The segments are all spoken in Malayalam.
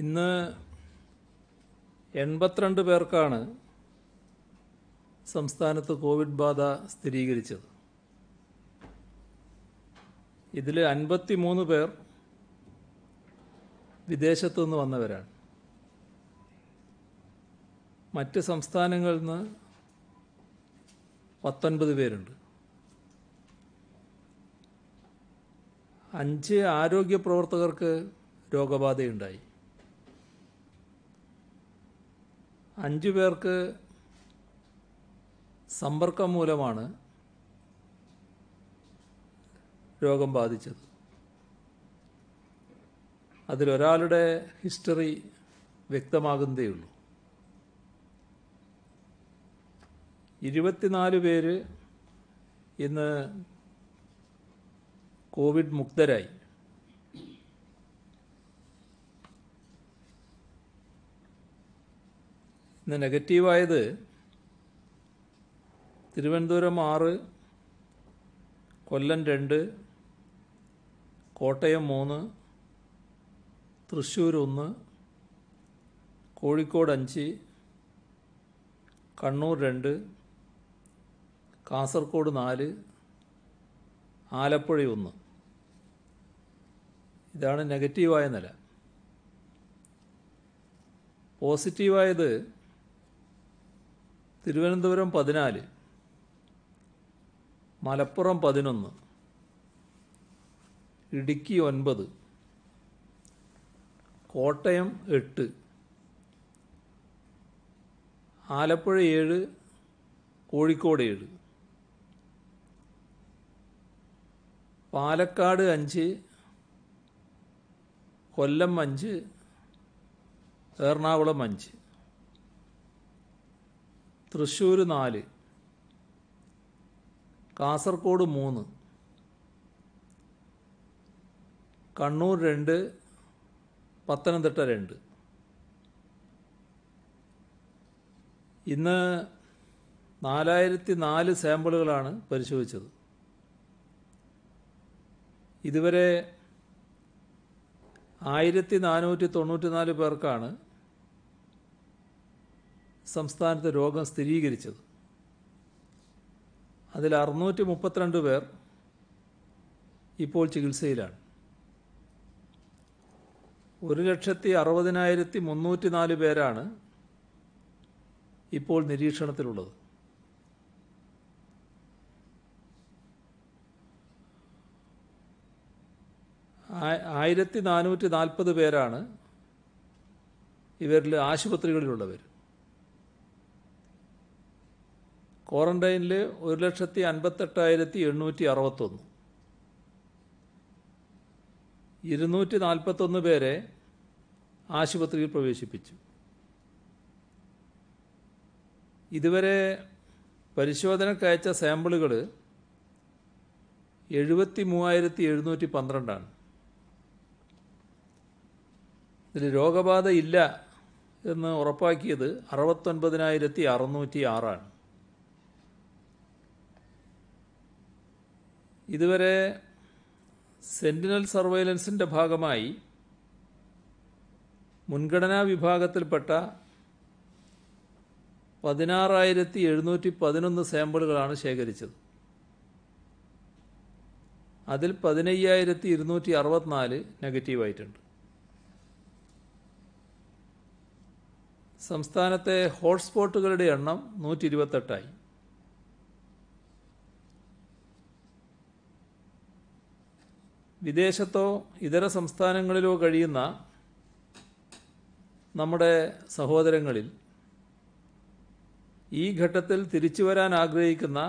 ഇന്ന് എൺപത്തിരണ്ട് പേർക്കാണ് സംസ്ഥാനത്ത് കോവിഡ് ബാധ സ്ഥിരീകരിച്ചത് ഇതിൽ അൻപത്തി മൂന്ന് പേർ വിദേശത്തു നിന്ന് വന്നവരാണ് മറ്റ് സംസ്ഥാനങ്ങളിൽ നിന്ന് പത്തൊൻപത് പേരുണ്ട് അഞ്ച് ആരോഗ്യ പ്രവർത്തകർക്ക് രോഗബാധയുണ്ടായി അഞ്ചു പേർക്ക് സമ്പർക്കം മൂലമാണ് രോഗം ബാധിച്ചത് അതിലൊരാളുടെ ഹിസ്റ്ററി വ്യക്തമാകുന്നതേയുള്ളൂ ഇരുപത്തിനാല് പേര് ഇന്ന് കോവിഡ് മുക്തരായി ഇന്ന് നെഗറ്റീവായത് തിരുവനന്തപുരം ആറ് കൊല്ലം രണ്ട് കോട്ടയം മൂന്ന് തൃശ്ശൂർ ഒന്ന് കോഴിക്കോട് അഞ്ച് കണ്ണൂർ രണ്ട് കാസർഗോഡ് നാല് ആലപ്പുഴ ഒന്ന് ഇതാണ് നെഗറ്റീവായ നില പോസിറ്റീവായത് തിരുവനന്തപുരം പതിനാല് മലപ്പുറം പതിനൊന്ന് ഇടുക്കി ഒൻപത് കോട്ടയം എട്ട് ആലപ്പുഴ ഏഴ് കോഴിക്കോട് ഏഴ് പാലക്കാട് അഞ്ച് കൊല്ലം അഞ്ച് എറണാകുളം അഞ്ച് തൃശ്ശൂർ നാല് കാസർഗോഡ് മൂന്ന് കണ്ണൂർ രണ്ട് പത്തനംതിട്ട രണ്ട് ഇന്ന് നാലായിരത്തി നാല് സാമ്പിളുകളാണ് പരിശോധിച്ചത് ഇതുവരെ ആയിരത്തി നാനൂറ്റി തൊണ്ണൂറ്റി നാല് പേർക്കാണ് സംസ്ഥാനത്ത് രോഗം സ്ഥിരീകരിച്ചത് അതിൽ അറുന്നൂറ്റി മുപ്പത്തിരണ്ട് പേർ ഇപ്പോൾ ചികിത്സയിലാണ് ഒരു ലക്ഷത്തി അറുപതിനായിരത്തി മുന്നൂറ്റി നാല് പേരാണ് ഇപ്പോൾ നിരീക്ഷണത്തിലുള്ളത് ആയിരത്തി നാനൂറ്റി നാൽപ്പത് പേരാണ് ഇവരിൽ ആശുപത്രികളിലുള്ളവർ ക്വാറന്റൈനിൽ ഒരു ലക്ഷത്തി അൻപത്തെട്ടായിരത്തി എണ്ണൂറ്റി അറുപത്തൊന്ന് ഇരുന്നൂറ്റി നാൽപ്പത്തൊന്ന് പേരെ ആശുപത്രിയിൽ പ്രവേശിപ്പിച്ചു ഇതുവരെ പരിശോധനക്കയച്ച സാമ്പിളുകൾ എഴുപത്തി മൂവായിരത്തി എഴുന്നൂറ്റി പന്ത്രണ്ടാണ് ഇതിൽ രോഗബാധ ഇല്ല എന്ന് ഉറപ്പാക്കിയത് അറുപത്തൊൻപതിനായിരത്തി അറുന്നൂറ്റി ആറാണ് ഇതുവരെ സെന്റിനൽ സർവൈലൻസിൻ്റെ ഭാഗമായി മുൻഗണനാ വിഭാഗത്തിൽപ്പെട്ട പതിനാറായിരത്തി എഴുന്നൂറ്റി പതിനൊന്ന് സാമ്പിളുകളാണ് ശേഖരിച്ചത് അതിൽ പതിനയ്യായിരത്തി ഇരുന്നൂറ്റി അറുപത്തിനാല് നെഗറ്റീവായിട്ടുണ്ട് സംസ്ഥാനത്തെ ഹോട്ട്സ്പോട്ടുകളുടെ എണ്ണം നൂറ്റി ഇരുപത്തെട്ടായി വിദേശത്തോ ഇതര സംസ്ഥാനങ്ങളിലോ കഴിയുന്ന നമ്മുടെ സഹോദരങ്ങളിൽ ഈ ഘട്ടത്തിൽ തിരിച്ചു വരാൻ ആഗ്രഹിക്കുന്ന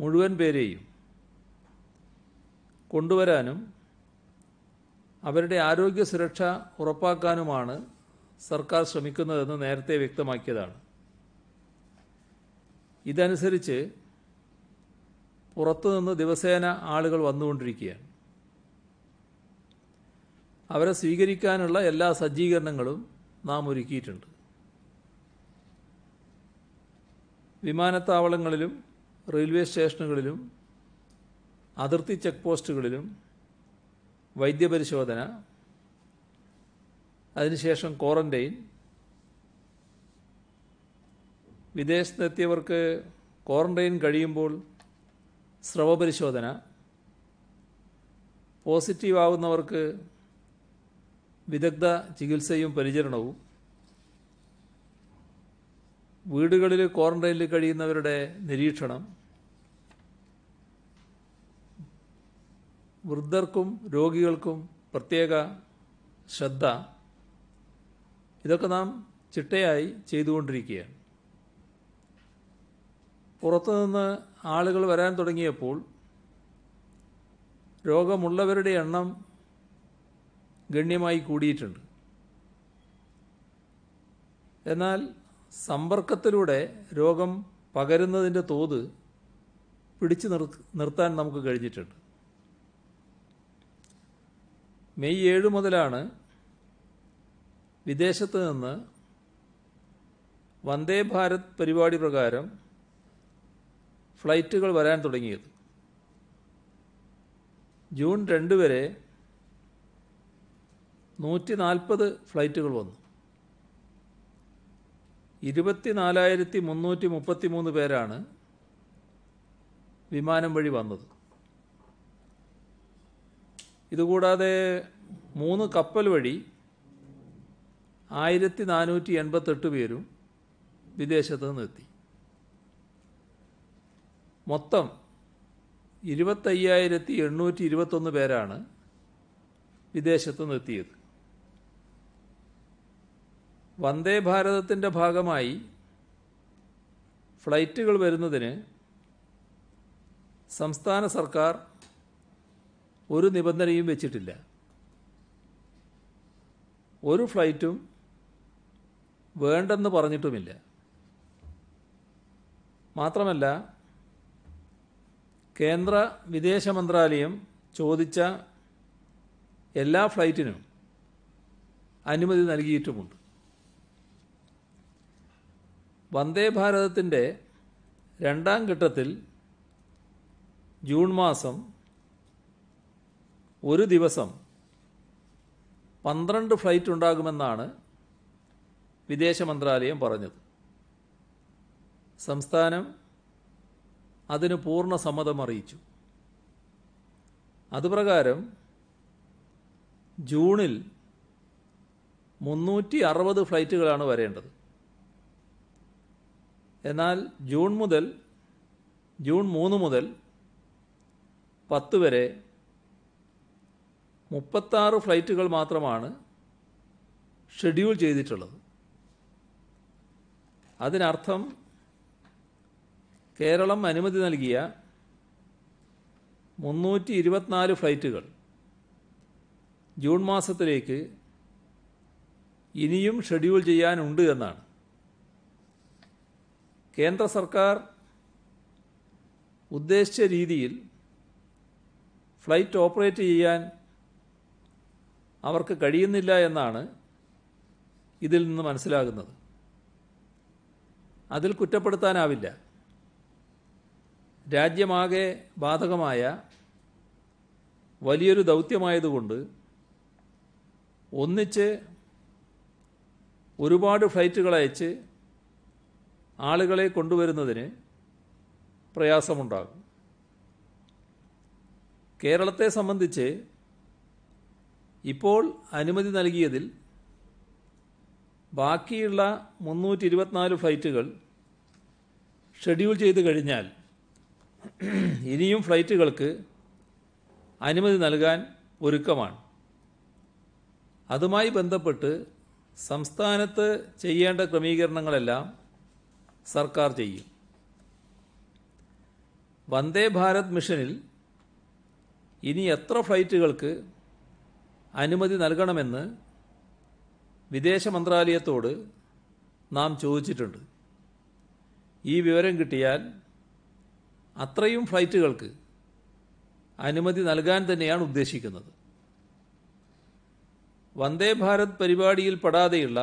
മുഴുവൻ പേരെയും കൊണ്ടുവരാനും അവരുടെ ആരോഗ്യ സുരക്ഷ ഉറപ്പാക്കാനുമാണ് സർക്കാർ ശ്രമിക്കുന്നതെന്ന് നേരത്തെ വ്യക്തമാക്കിയതാണ് ഇതനുസരിച്ച് പുറത്തുനിന്ന് ദിവസേന ആളുകൾ വന്നുകൊണ്ടിരിക്കുകയാണ് അവരെ സ്വീകരിക്കാനുള്ള എല്ലാ സജ്ജീകരണങ്ങളും നാം ഒരുക്കിയിട്ടുണ്ട് വിമാനത്താവളങ്ങളിലും റെയിൽവേ സ്റ്റേഷനുകളിലും അതിർത്തി ചെക്ക് പോസ്റ്റുകളിലും വൈദ്യപരിശോധന അതിനുശേഷം ക്വാറന്റൈൻ വിദേശത്തെത്തിയവർക്ക് ക്വാറന്റൈൻ കഴിയുമ്പോൾ സ്രവപരിശോധന പോസിറ്റീവ് ആവുന്നവർക്ക് വിദഗ്ധ ചികിത്സയും പരിചരണവും വീടുകളിൽ ക്വാറന്റൈനിൽ കഴിയുന്നവരുടെ നിരീക്ഷണം വൃദ്ധർക്കും രോഗികൾക്കും പ്രത്യേക ശ്രദ്ധ ഇതൊക്കെ നാം ചിട്ടയായി ചെയ്തുകൊണ്ടിരിക്കുകയാണ് പുറത്തുനിന്ന് ആളുകൾ വരാൻ തുടങ്ങിയപ്പോൾ രോഗമുള്ളവരുടെ എണ്ണം ഗണ്യമായി കൂടിയിട്ടുണ്ട് എന്നാൽ സമ്പർക്കത്തിലൂടെ രോഗം പകരുന്നതിൻ്റെ തോത് പിടിച്ചു നിർത്താൻ നമുക്ക് കഴിഞ്ഞിട്ടുണ്ട് മെയ് ഏഴ് മുതലാണ് വിദേശത്ത് നിന്ന് വന്ദേ ഭാരത് പരിപാടി പ്രകാരം ഫ്ലൈറ്റുകൾ വരാൻ തുടങ്ങിയത് ജൂൺ രണ്ട് വരെ നൂറ്റി നാൽപ്പത് ഫ്ലൈറ്റുകൾ വന്നു ഇരുപത്തി നാലായിരത്തി മുന്നൂറ്റി മുപ്പത്തി മൂന്ന് പേരാണ് വിമാനം വഴി വന്നത് ഇതുകൂടാതെ മൂന്ന് കപ്പൽ വഴി ആയിരത്തി നാനൂറ്റി എൺപത്തെട്ട് പേരും വിദേശത്ത് നിന്നെത്തി മൊത്തം ഇരുപത്തയ്യായിരത്തി എണ്ണൂറ്റി ഇരുപത്തൊന്ന് പേരാണ് വിദേശത്ത് നിർത്തിയത് വന്ദേ ഭാരതത്തിൻ്റെ ഭാഗമായി ഫ്ലൈറ്റുകൾ വരുന്നതിന് സംസ്ഥാന സർക്കാർ ഒരു നിബന്ധനയും വെച്ചിട്ടില്ല ഒരു ഫ്ലൈറ്റും വേണ്ടെന്ന് പറഞ്ഞിട്ടുമില്ല മാത്രമല്ല കേന്ദ്ര വിദേശ മന്ത്രാലയം ചോദിച്ച എല്ലാ ഫ്ലൈറ്റിനും അനുമതി നൽകിയിട്ടുമുണ്ട് വന്ദേ ഭാരതത്തിൻ്റെ രണ്ടാം ഘട്ടത്തിൽ ജൂൺ മാസം ഒരു ദിവസം പന്ത്രണ്ട് ഫ്ലൈറ്റ് ഉണ്ടാകുമെന്നാണ് വിദേശ മന്ത്രാലയം പറഞ്ഞത് സംസ്ഥാനം അതിന് പൂർണ്ണ സമ്മതം അറിയിച്ചു അതുപ്രകാരം ജൂണിൽ മുന്നൂറ്റി അറുപത് ഫ്ലൈറ്റുകളാണ് വരേണ്ടത് എന്നാൽ ജൂൺ മുതൽ ജൂൺ മൂന്ന് മുതൽ പത്ത് വരെ മുപ്പത്താറ് ഫ്ലൈറ്റുകൾ മാത്രമാണ് ഷെഡ്യൂൾ ചെയ്തിട്ടുള്ളത് അതിനർത്ഥം കേരളം അനുമതി നൽകിയ മുന്നൂറ്റി ഇരുപത്തിനാല് ഫ്ലൈറ്റുകൾ ജൂൺ മാസത്തിലേക്ക് ഇനിയും ഷെഡ്യൂൾ ചെയ്യാനുണ്ട് എന്നാണ് കേന്ദ്ര സർക്കാർ ഉദ്ദേശിച്ച രീതിയിൽ ഫ്ലൈറ്റ് ഓപ്പറേറ്റ് ചെയ്യാൻ അവർക്ക് കഴിയുന്നില്ല എന്നാണ് ഇതിൽ നിന്ന് മനസ്സിലാകുന്നത് അതിൽ കുറ്റപ്പെടുത്താനാവില്ല രാജ്യമാകെ ബാധകമായ വലിയൊരു ദൗത്യമായതുകൊണ്ട് ഒന്നിച്ച് ഒരുപാട് ഫ്ലൈറ്റുകൾ അയച്ച് ആളുകളെ കൊണ്ടുവരുന്നതിന് പ്രയാസമുണ്ടാകും കേരളത്തെ സംബന്ധിച്ച് ഇപ്പോൾ അനുമതി നൽകിയതിൽ ബാക്കിയുള്ള മുന്നൂറ്റി ഇരുപത്തിനാല് ഫ്ലൈറ്റുകൾ ഷെഡ്യൂൾ ചെയ്ത് കഴിഞ്ഞാൽ ഇനിയും ഫ്ലൈറ്റുകൾക്ക് അനുമതി നൽകാൻ ഒരുക്കമാണ് അതുമായി ബന്ധപ്പെട്ട് സംസ്ഥാനത്ത് ചെയ്യേണ്ട ക്രമീകരണങ്ങളെല്ലാം സർക്കാർ ചെയ്യും വന്ദേ ഭാരത് മിഷനിൽ ഇനി എത്ര ഫ്ലൈറ്റുകൾക്ക് അനുമതി നൽകണമെന്ന് വിദേശ മന്ത്രാലയത്തോട് നാം ചോദിച്ചിട്ടുണ്ട് ഈ വിവരം കിട്ടിയാൽ അത്രയും ഫ്ലൈറ്റുകൾക്ക് അനുമതി നൽകാൻ തന്നെയാണ് ഉദ്ദേശിക്കുന്നത് വന്ദേ ഭാരത് പരിപാടിയിൽ പെടാതെയുള്ള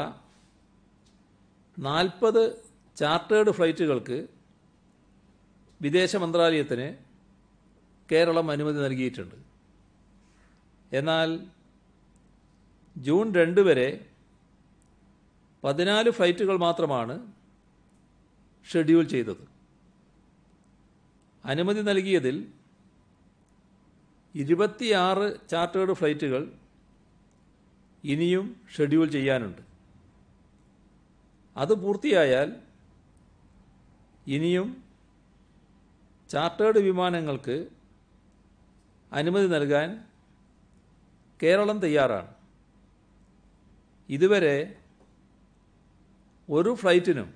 നാൽപ്പത് ചാർട്ടേഡ് ഫ്ലൈറ്റുകൾക്ക് വിദേശ മന്ത്രാലയത്തിന് കേരളം അനുമതി നൽകിയിട്ടുണ്ട് എന്നാൽ ജൂൺ രണ്ട് വരെ പതിനാല് ഫ്ലൈറ്റുകൾ മാത്രമാണ് ഷെഡ്യൂൾ ചെയ്തത് അനുമതി നൽകിയതിൽ ഇരുപത്തിയാറ് ചാർട്ടേഡ് ഫ്ലൈറ്റുകൾ ഇനിയും ഷെഡ്യൂൾ ചെയ്യാനുണ്ട് അത് പൂർത്തിയായാൽ ഇനിയും ചാർട്ടേഡ് വിമാനങ്ങൾക്ക് അനുമതി നൽകാൻ കേരളം തയ്യാറാണ് ഇതുവരെ ഒരു ഫ്ലൈറ്റിനും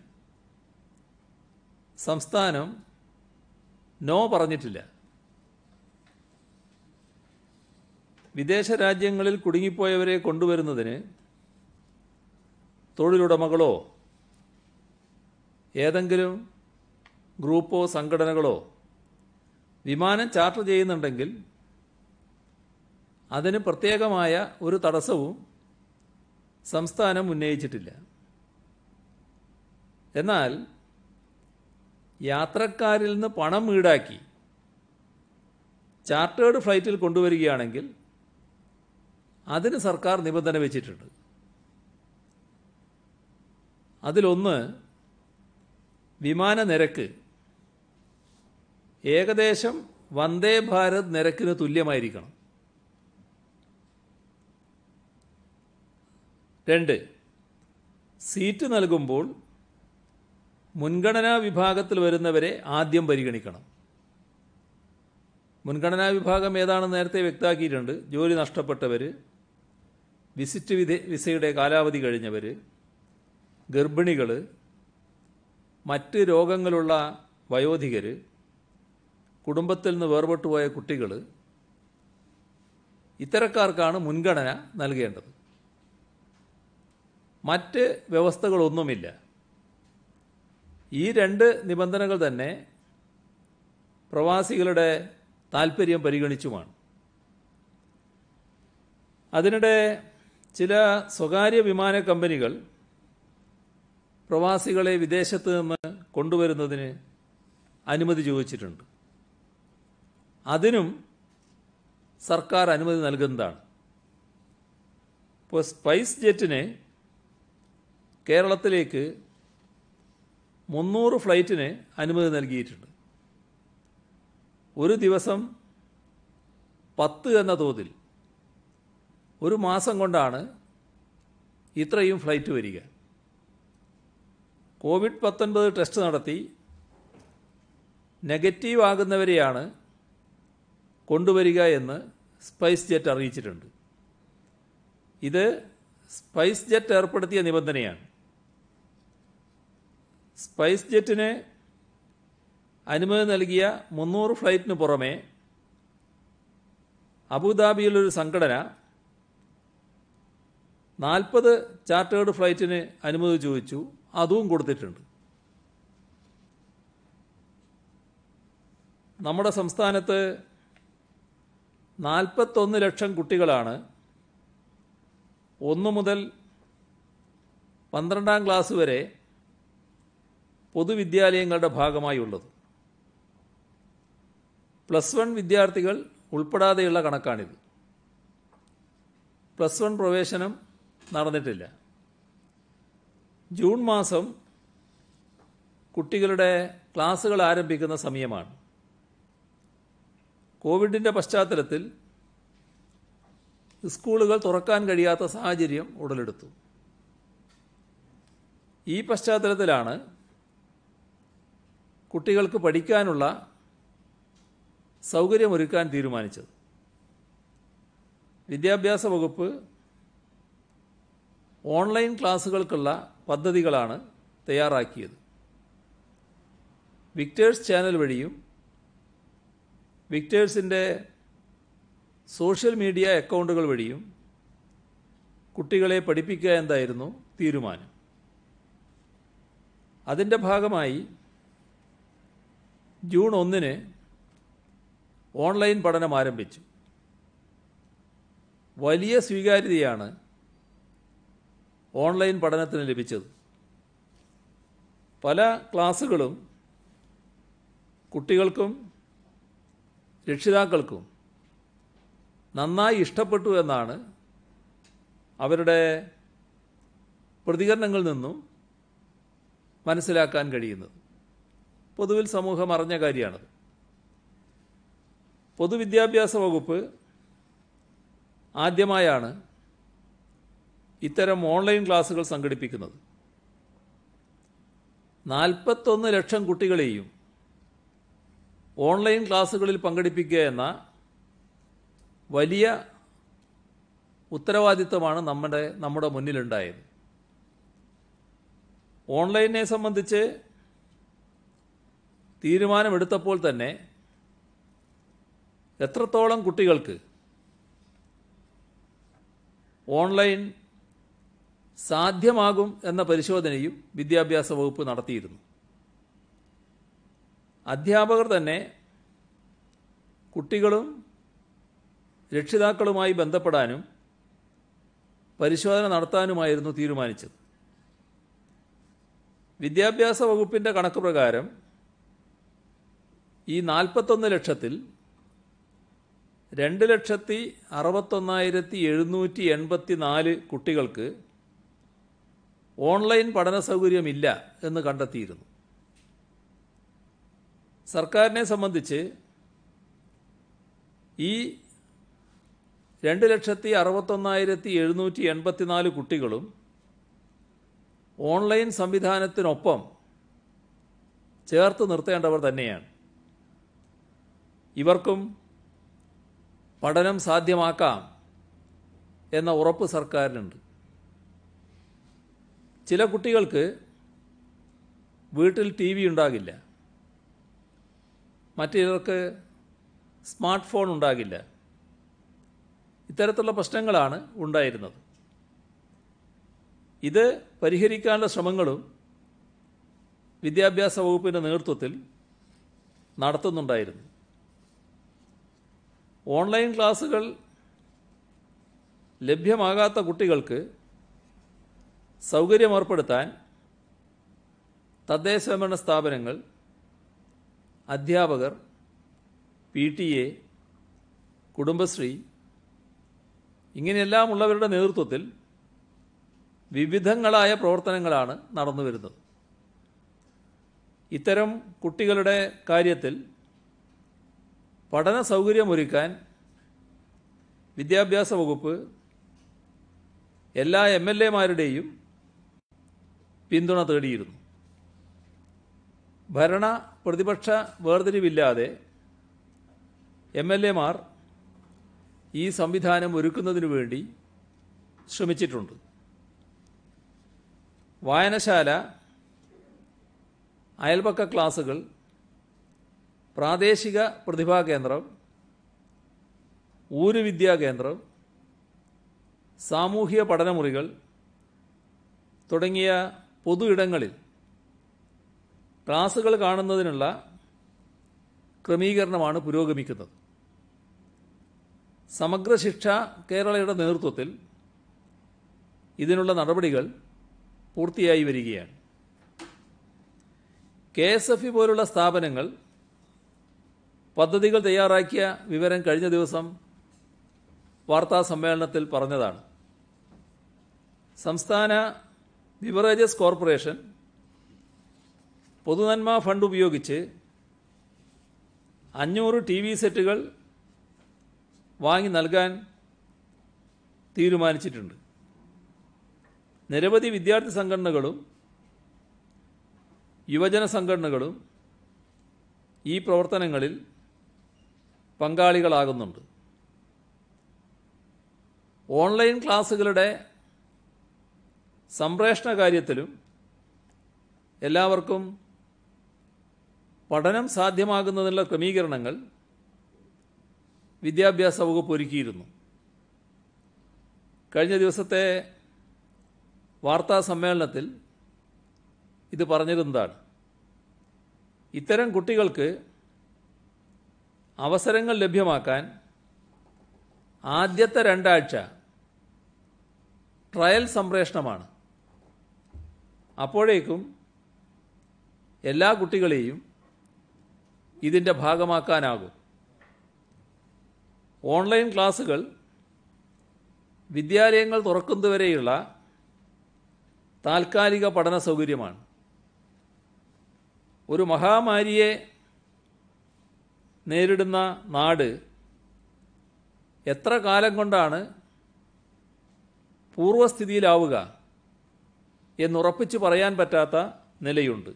സംസ്ഥാനം നോ പറഞ്ഞിട്ടില്ല വിദേശ രാജ്യങ്ങളിൽ കുടുങ്ങിപ്പോയവരെ കൊണ്ടുവരുന്നതിന് തൊഴിലുടമകളോ ഏതെങ്കിലും ഗ്രൂപ്പോ സംഘടനകളോ വിമാനം ചാർട്ടർ ചെയ്യുന്നുണ്ടെങ്കിൽ അതിന് പ്രത്യേകമായ ഒരു തടസ്സവും സംസ്ഥാനം ഉന്നയിച്ചിട്ടില്ല എന്നാൽ യാത്രക്കാരിൽ നിന്ന് പണം ഈടാക്കി ചാർട്ടേഡ് ഫ്ലൈറ്റിൽ കൊണ്ടുവരികയാണെങ്കിൽ അതിന് സർക്കാർ നിബന്ധന വെച്ചിട്ടുണ്ട് അതിലൊന്ന് വിമാന നിരക്ക് ഏകദേശം വന്ദേ ഭാരത് നിരക്കിന് തുല്യമായിരിക്കണം രണ്ട് സീറ്റ് നൽകുമ്പോൾ മുൻഗണനാ വിഭാഗത്തിൽ വരുന്നവരെ ആദ്യം പരിഗണിക്കണം മുൻഗണനാ വിഭാഗം ഏതാണെന്ന് നേരത്തെ വ്യക്തമാക്കിയിട്ടുണ്ട് ജോലി നഷ്ടപ്പെട്ടവർ വിസിറ്റ് വിധ വിസയുടെ കാലാവധി കഴിഞ്ഞവർ ഗർഭിണികൾ മറ്റ് രോഗങ്ങളുള്ള വയോധികർ കുടുംബത്തിൽ നിന്ന് വേർപെട്ടുപോയ കുട്ടികൾ ഇത്തരക്കാർക്കാണ് മുൻഗണന നൽകേണ്ടത് മറ്റ് വ്യവസ്ഥകളൊന്നുമില്ല ഈ രണ്ട് നിബന്ധനകൾ തന്നെ പ്രവാസികളുടെ താല്പര്യം പരിഗണിച്ചുമാണ് അതിനിടെ ചില സ്വകാര്യ വിമാന കമ്പനികൾ പ്രവാസികളെ വിദേശത്ത് നിന്ന് കൊണ്ടുവരുന്നതിന് അനുമതി ചോദിച്ചിട്ടുണ്ട് അതിനും സർക്കാർ അനുമതി നൽകുന്നതാണ് ഇപ്പോൾ സ്പൈസ് ജെറ്റിനെ കേരളത്തിലേക്ക് മുന്നൂറ് ഫ്ലൈറ്റിന് അനുമതി നൽകിയിട്ടുണ്ട് ഒരു ദിവസം പത്ത് എന്ന തോതിൽ ഒരു മാസം കൊണ്ടാണ് ഇത്രയും ഫ്ലൈറ്റ് വരിക കോവിഡ് പത്തൊൻപത് ടെസ്റ്റ് നടത്തി നെഗറ്റീവ് ആകുന്നവരെയാണ് കൊണ്ടുവരിക എന്ന് സ്പൈസ് ജെറ്റ് അറിയിച്ചിട്ടുണ്ട് ഇത് സ്പൈസ് ജെറ്റ് ഏർപ്പെടുത്തിയ നിബന്ധനയാണ് സ്പൈസ് ജെറ്റിന് അനുമതി നൽകിയ മുന്നൂറ് ഫ്ലൈറ്റിന് പുറമെ അബുദാബിയിലൊരു സംഘടന നാൽപ്പത് ചാർട്ടേഡ് ഫ്ലൈറ്റിന് അനുമതി ചോദിച്ചു അതും കൊടുത്തിട്ടുണ്ട് നമ്മുടെ സംസ്ഥാനത്ത് നാൽപ്പത്തൊന്ന് ലക്ഷം കുട്ടികളാണ് ഒന്ന് മുതൽ പന്ത്രണ്ടാം ക്ലാസ് വരെ പൊതുവിദ്യാലയങ്ങളുടെ ഭാഗമായി ഉള്ളത് പ്ലസ് വൺ വിദ്യാർത്ഥികൾ ഉൾപ്പെടാതെയുള്ള കണക്കാണിത് പ്ലസ് വൺ പ്രവേശനം നടന്നിട്ടില്ല ജൂൺ മാസം കുട്ടികളുടെ ക്ലാസ്സുകൾ ആരംഭിക്കുന്ന സമയമാണ് കോവിഡിൻ്റെ പശ്ചാത്തലത്തിൽ സ്കൂളുകൾ തുറക്കാൻ കഴിയാത്ത സാഹചര്യം ഉടലെടുത്തു ഈ പശ്ചാത്തലത്തിലാണ് കുട്ടികൾക്ക് പഠിക്കാനുള്ള സൗകര്യമൊരുക്കാൻ തീരുമാനിച്ചത് വിദ്യാഭ്യാസ വകുപ്പ് ഓൺലൈൻ ക്ലാസ്സുകൾക്കുള്ള പദ്ധതികളാണ് തയ്യാറാക്കിയത് വിക്ടേഴ്സ് ചാനൽ വഴിയും വിക്ടേഴ്സിൻ്റെ സോഷ്യൽ മീഡിയ അക്കൗണ്ടുകൾ വഴിയും കുട്ടികളെ പഠിപ്പിക്കുക എന്തായിരുന്നു തീരുമാനം അതിൻ്റെ ഭാഗമായി ജൂൺ ഒന്നിന് ഓൺലൈൻ പഠനം ആരംഭിച്ചു വലിയ സ്വീകാര്യതയാണ് ഓൺലൈൻ പഠനത്തിന് ലഭിച്ചത് പല ക്ലാസ്സുകളും കുട്ടികൾക്കും രക്ഷിതാക്കൾക്കും നന്നായി ഇഷ്ടപ്പെട്ടു എന്നാണ് അവരുടെ പ്രതികരണങ്ങളിൽ നിന്നും മനസ്സിലാക്കാൻ കഴിയുന്നത് പൊതുവിൽ സമൂഹം അറിഞ്ഞ കാര്യമാണത് പൊതുവിദ്യാഭ്യാസ വകുപ്പ് ആദ്യമായാണ് ഇത്തരം ഓൺലൈൻ ക്ലാസ്സുകൾ സംഘടിപ്പിക്കുന്നത് നാൽപ്പത്തൊന്ന് ലക്ഷം കുട്ടികളെയും ഓൺലൈൻ ക്ലാസ്സുകളിൽ പങ്കെടുപ്പിക്കുക എന്ന വലിയ ഉത്തരവാദിത്തമാണ് നമ്മുടെ നമ്മുടെ മുന്നിലുണ്ടായത് ഓൺലൈനെ സംബന്ധിച്ച് തീരുമാനമെടുത്തപ്പോൾ തന്നെ എത്രത്തോളം കുട്ടികൾക്ക് ഓൺലൈൻ സാധ്യമാകും എന്ന പരിശോധനയും വിദ്യാഭ്യാസ വകുപ്പ് നടത്തിയിരുന്നു അധ്യാപകർ തന്നെ കുട്ടികളും രക്ഷിതാക്കളുമായി ബന്ധപ്പെടാനും പരിശോധന നടത്താനുമായിരുന്നു തീരുമാനിച്ചത് വിദ്യാഭ്യാസ വകുപ്പിൻ്റെ കണക്ക് പ്രകാരം ഈ നാൽപ്പത്തൊന്ന് ലക്ഷത്തിൽ രണ്ട് ലക്ഷത്തി അറുപത്തൊന്നായിരത്തി എഴുന്നൂറ്റി എൺപത്തി നാല് കുട്ടികൾക്ക് ഓൺലൈൻ പഠന സൗകര്യമില്ല എന്ന് കണ്ടെത്തിയിരുന്നു സർക്കാരിനെ സംബന്ധിച്ച് ഈ രണ്ട് ലക്ഷത്തി അറുപത്തൊന്നായിരത്തി എഴുന്നൂറ്റി എൺപത്തിനാല് കുട്ടികളും ഓൺലൈൻ സംവിധാനത്തിനൊപ്പം ചേർത്ത് നിർത്തേണ്ടവർ തന്നെയാണ് ഇവർക്കും പഠനം സാധ്യമാക്കാം എന്ന ഉറപ്പ് സർക്കാരിനുണ്ട് ചില കുട്ടികൾക്ക് വീട്ടിൽ ടി വി ഉണ്ടാകില്ല മറ്റു ചിലർക്ക് സ്മാർട്ട് ഫോൺ ഉണ്ടാകില്ല ഇത്തരത്തിലുള്ള പ്രശ്നങ്ങളാണ് ഉണ്ടായിരുന്നത് ഇത് പരിഹരിക്കാനുള്ള ശ്രമങ്ങളും വിദ്യാഭ്യാസ വകുപ്പിൻ്റെ നേതൃത്വത്തിൽ നടത്തുന്നുണ്ടായിരുന്നു ഓൺലൈൻ ക്ലാസ്സുകൾ ലഭ്യമാകാത്ത കുട്ടികൾക്ക് തദ്ദേശ തദ്ദേശഭരണ സ്ഥാപനങ്ങൾ അധ്യാപകർ പി ടി എ കുടുംബശ്രീ ഇങ്ങനെയെല്ലാമുള്ളവരുടെ നേതൃത്വത്തിൽ വിവിധങ്ങളായ പ്രവർത്തനങ്ങളാണ് നടന്നു വരുന്നത് ഇത്തരം കുട്ടികളുടെ കാര്യത്തിൽ പഠന സൗകര്യമൊരുക്കാൻ വിദ്യാഭ്യാസ വകുപ്പ് എല്ലാ എം എൽ എമാരുടെയും പിന്തുണ തേടിയിരുന്നു ഭരണ പ്രതിപക്ഷ വേർതിരിവില്ലാതെ എം എൽ എമാർ ഈ സംവിധാനം ഒരുക്കുന്നതിനു വേണ്ടി ശ്രമിച്ചിട്ടുണ്ട് വായനശാല അയൽപക്ക ക്ലാസുകൾ പ്രാദേശിക പ്രതിഭാ കേന്ദ്രം വിദ്യാ കേന്ദ്രം സാമൂഹിക പഠനമുറികൾ തുടങ്ങിയ പൊതു ഇടങ്ങളിൽ ക്ലാസുകൾ കാണുന്നതിനുള്ള ക്രമീകരണമാണ് പുരോഗമിക്കുന്നത് സമഗ്ര ശിക്ഷ കേരളയുടെ നേതൃത്വത്തിൽ ഇതിനുള്ള നടപടികൾ പൂർത്തിയായി വരികയാണ് കെ എസ് എഫ് പോലുള്ള സ്ഥാപനങ്ങൾ പദ്ധതികൾ തയ്യാറാക്കിയ വിവരം കഴിഞ്ഞ ദിവസം വാർത്താ സമ്മേളനത്തിൽ പറഞ്ഞതാണ് സംസ്ഥാന ബിവറേജസ് കോർപ്പറേഷൻ പൊതുനന്മ ഫണ്ട് ഉപയോഗിച്ച് അഞ്ഞൂറ് ടി വി സെറ്റുകൾ വാങ്ങി നൽകാൻ തീരുമാനിച്ചിട്ടുണ്ട് നിരവധി വിദ്യാർത്ഥി സംഘടനകളും യുവജന സംഘടനകളും ഈ പ്രവർത്തനങ്ങളിൽ പങ്കാളികളാകുന്നുണ്ട് ഓൺലൈൻ ക്ലാസ്സുകളുടെ സംപ്രേഷണ കാര്യത്തിലും എല്ലാവർക്കും പഠനം സാധ്യമാകുന്നതിനുള്ള ക്രമീകരണങ്ങൾ വിദ്യാഭ്യാസ വകുപ്പ് ഒരുക്കിയിരുന്നു കഴിഞ്ഞ ദിവസത്തെ വാർത്താ സമ്മേളനത്തിൽ ഇത് പറഞ്ഞിരുന്നതാണ് ഇത്തരം കുട്ടികൾക്ക് അവസരങ്ങൾ ലഭ്യമാക്കാൻ ആദ്യത്തെ രണ്ടാഴ്ച ട്രയൽ സംപ്രേഷണമാണ് അപ്പോഴേക്കും എല്ലാ കുട്ടികളെയും ഇതിൻ്റെ ഭാഗമാക്കാനാകും ഓൺലൈൻ ക്ലാസുകൾ വിദ്യാലയങ്ങൾ തുറക്കുന്നതുവരെയുള്ള താൽക്കാലിക പഠന സൗകര്യമാണ് ഒരു മഹാമാരിയെ നേരിടുന്ന നാട് എത്ര കാലം കൊണ്ടാണ് പൂർവസ്ഥിതിയിലാവുക എന്നുറപ്പിച്ച് പറയാൻ പറ്റാത്ത നിലയുണ്ട്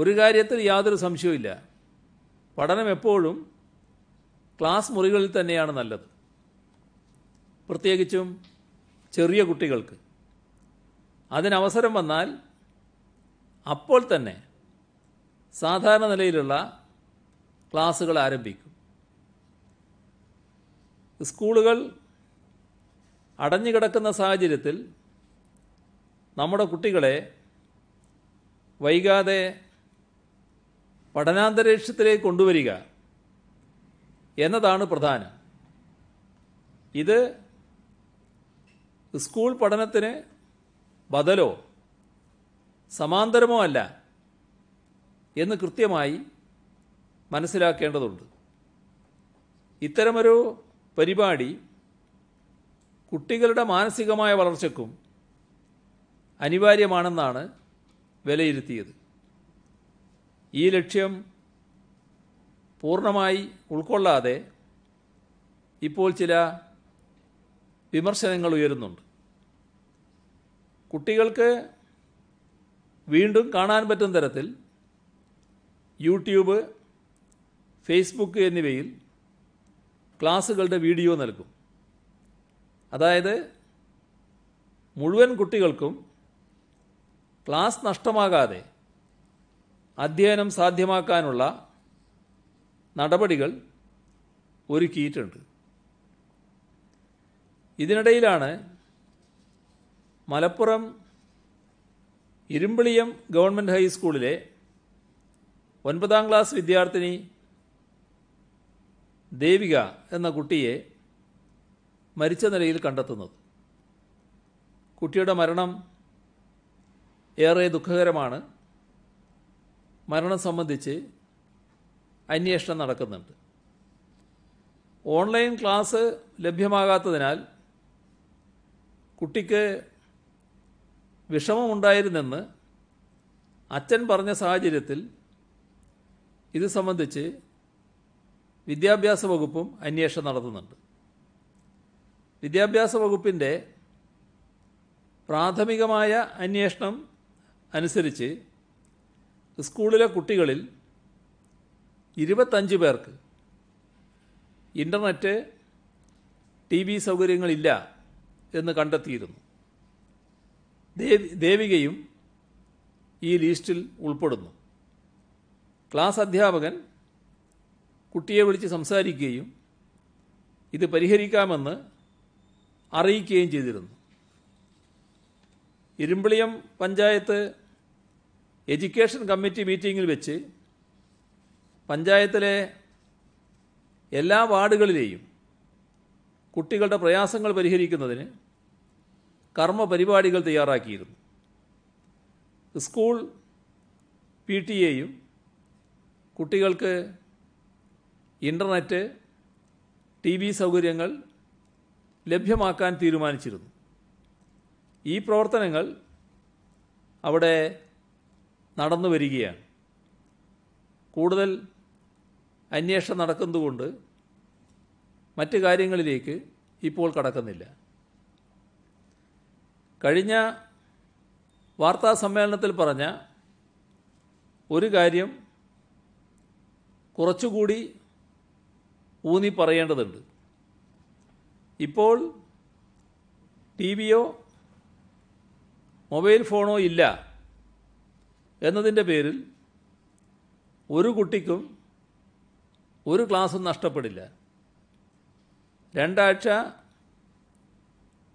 ഒരു കാര്യത്തിൽ യാതൊരു സംശയവുമില്ല പഠനം എപ്പോഴും ക്ലാസ് മുറികളിൽ തന്നെയാണ് നല്ലത് പ്രത്യേകിച്ചും ചെറിയ കുട്ടികൾക്ക് അതിനവസരം വന്നാൽ അപ്പോൾ തന്നെ സാധാരണ നിലയിലുള്ള ക്ലാസ്സുകൾ ആരംഭിക്കും സ്കൂളുകൾ അടഞ്ഞുകിടക്കുന്ന സാഹചര്യത്തിൽ നമ്മുടെ കുട്ടികളെ വൈകാതെ പഠനാന്തരീക്ഷത്തിലേക്ക് കൊണ്ടുവരിക എന്നതാണ് പ്രധാനം ഇത് സ്കൂൾ പഠനത്തിന് ബദലോ സമാന്തരമോ അല്ല എന്ന് കൃത്യമായി മനസ്സിലാക്കേണ്ടതുണ്ട് ഇത്തരമൊരു പരിപാടി കുട്ടികളുടെ മാനസികമായ വളർച്ചയ്ക്കും അനിവാര്യമാണെന്നാണ് വിലയിരുത്തിയത് ഈ ലക്ഷ്യം പൂർണ്ണമായി ഉൾക്കൊള്ളാതെ ഇപ്പോൾ ചില വിമർശനങ്ങൾ ഉയരുന്നുണ്ട് കുട്ടികൾക്ക് വീണ്ടും കാണാൻ പറ്റും തരത്തിൽ യൂട്യൂബ് ഫേസ്ബുക്ക് എന്നിവയിൽ ക്ലാസ്സുകളുടെ വീഡിയോ നൽകും അതായത് മുഴുവൻ കുട്ടികൾക്കും ക്ലാസ് നഷ്ടമാകാതെ അധ്യയനം സാധ്യമാക്കാനുള്ള നടപടികൾ ഒരുക്കിയിട്ടുണ്ട് ഇതിനിടയിലാണ് മലപ്പുറം ഇരുമ്പിളിയം ഗവൺമെൻറ് ഹൈസ്കൂളിലെ ഒൻപതാം ക്ലാസ് വിദ്യാർത്ഥിനി ദേവിക എന്ന കുട്ടിയെ മരിച്ച നിലയിൽ കണ്ടെത്തുന്നത് കുട്ടിയുടെ മരണം ഏറെ ദുഃഖകരമാണ് മരണം സംബന്ധിച്ച് അന്വേഷണം നടക്കുന്നുണ്ട് ഓൺലൈൻ ക്ലാസ് ലഭ്യമാകാത്തതിനാൽ കുട്ടിക്ക് വിഷമമുണ്ടായിരുന്നെന്ന് അച്ഛൻ പറഞ്ഞ സാഹചര്യത്തിൽ ഇത് സംബന്ധിച്ച് വിദ്യാഭ്യാസ വകുപ്പും അന്വേഷണം നടത്തുന്നുണ്ട് വിദ്യാഭ്യാസ വകുപ്പിൻ്റെ പ്രാഥമികമായ അന്വേഷണം അനുസരിച്ച് സ്കൂളിലെ കുട്ടികളിൽ ഇരുപത്തഞ്ച് പേർക്ക് ഇൻ്റർനെറ്റ് ടി വി സൗകര്യങ്ങളില്ല എന്ന് കണ്ടെത്തിയിരുന്നു ദേവികയും ഈ ലിസ്റ്റിൽ ഉൾപ്പെടുന്നു ക്ലാസ് അധ്യാപകൻ കുട്ടിയെ വിളിച്ച് സംസാരിക്കുകയും ഇത് പരിഹരിക്കാമെന്ന് അറിയിക്കുകയും ചെയ്തിരുന്നു ഇരുമ്പിളിയം പഞ്ചായത്ത് എഡ്യൂക്കേഷൻ കമ്മിറ്റി മീറ്റിങ്ങിൽ വെച്ച് പഞ്ചായത്തിലെ എല്ലാ വാർഡുകളിലെയും കുട്ടികളുടെ പ്രയാസങ്ങൾ പരിഹരിക്കുന്നതിന് കർമ്മ പരിപാടികൾ തയ്യാറാക്കിയിരുന്നു സ്കൂൾ പി ടി എയും കുട്ടികൾക്ക് ഇൻ്റർനെറ്റ് ടി വി സൗകര്യങ്ങൾ ലഭ്യമാക്കാൻ തീരുമാനിച്ചിരുന്നു ഈ പ്രവർത്തനങ്ങൾ അവിടെ നടന്നു വരികയാണ് കൂടുതൽ അന്വേഷണം നടക്കുന്നതുകൊണ്ട് മറ്റ് കാര്യങ്ങളിലേക്ക് ഇപ്പോൾ കടക്കുന്നില്ല കഴിഞ്ഞ വാർത്താ സമ്മേളനത്തിൽ പറഞ്ഞ ഒരു കാര്യം കുറച്ചുകൂടി ഊന്നി പറയേണ്ടതുണ്ട് ഇപ്പോൾ ടി വിയോ മൊബൈൽ ഫോണോ ഇല്ല എന്നതിൻ്റെ പേരിൽ ഒരു കുട്ടിക്കും ഒരു ക്ലാസ്സും നഷ്ടപ്പെടില്ല രണ്ടാഴ്ച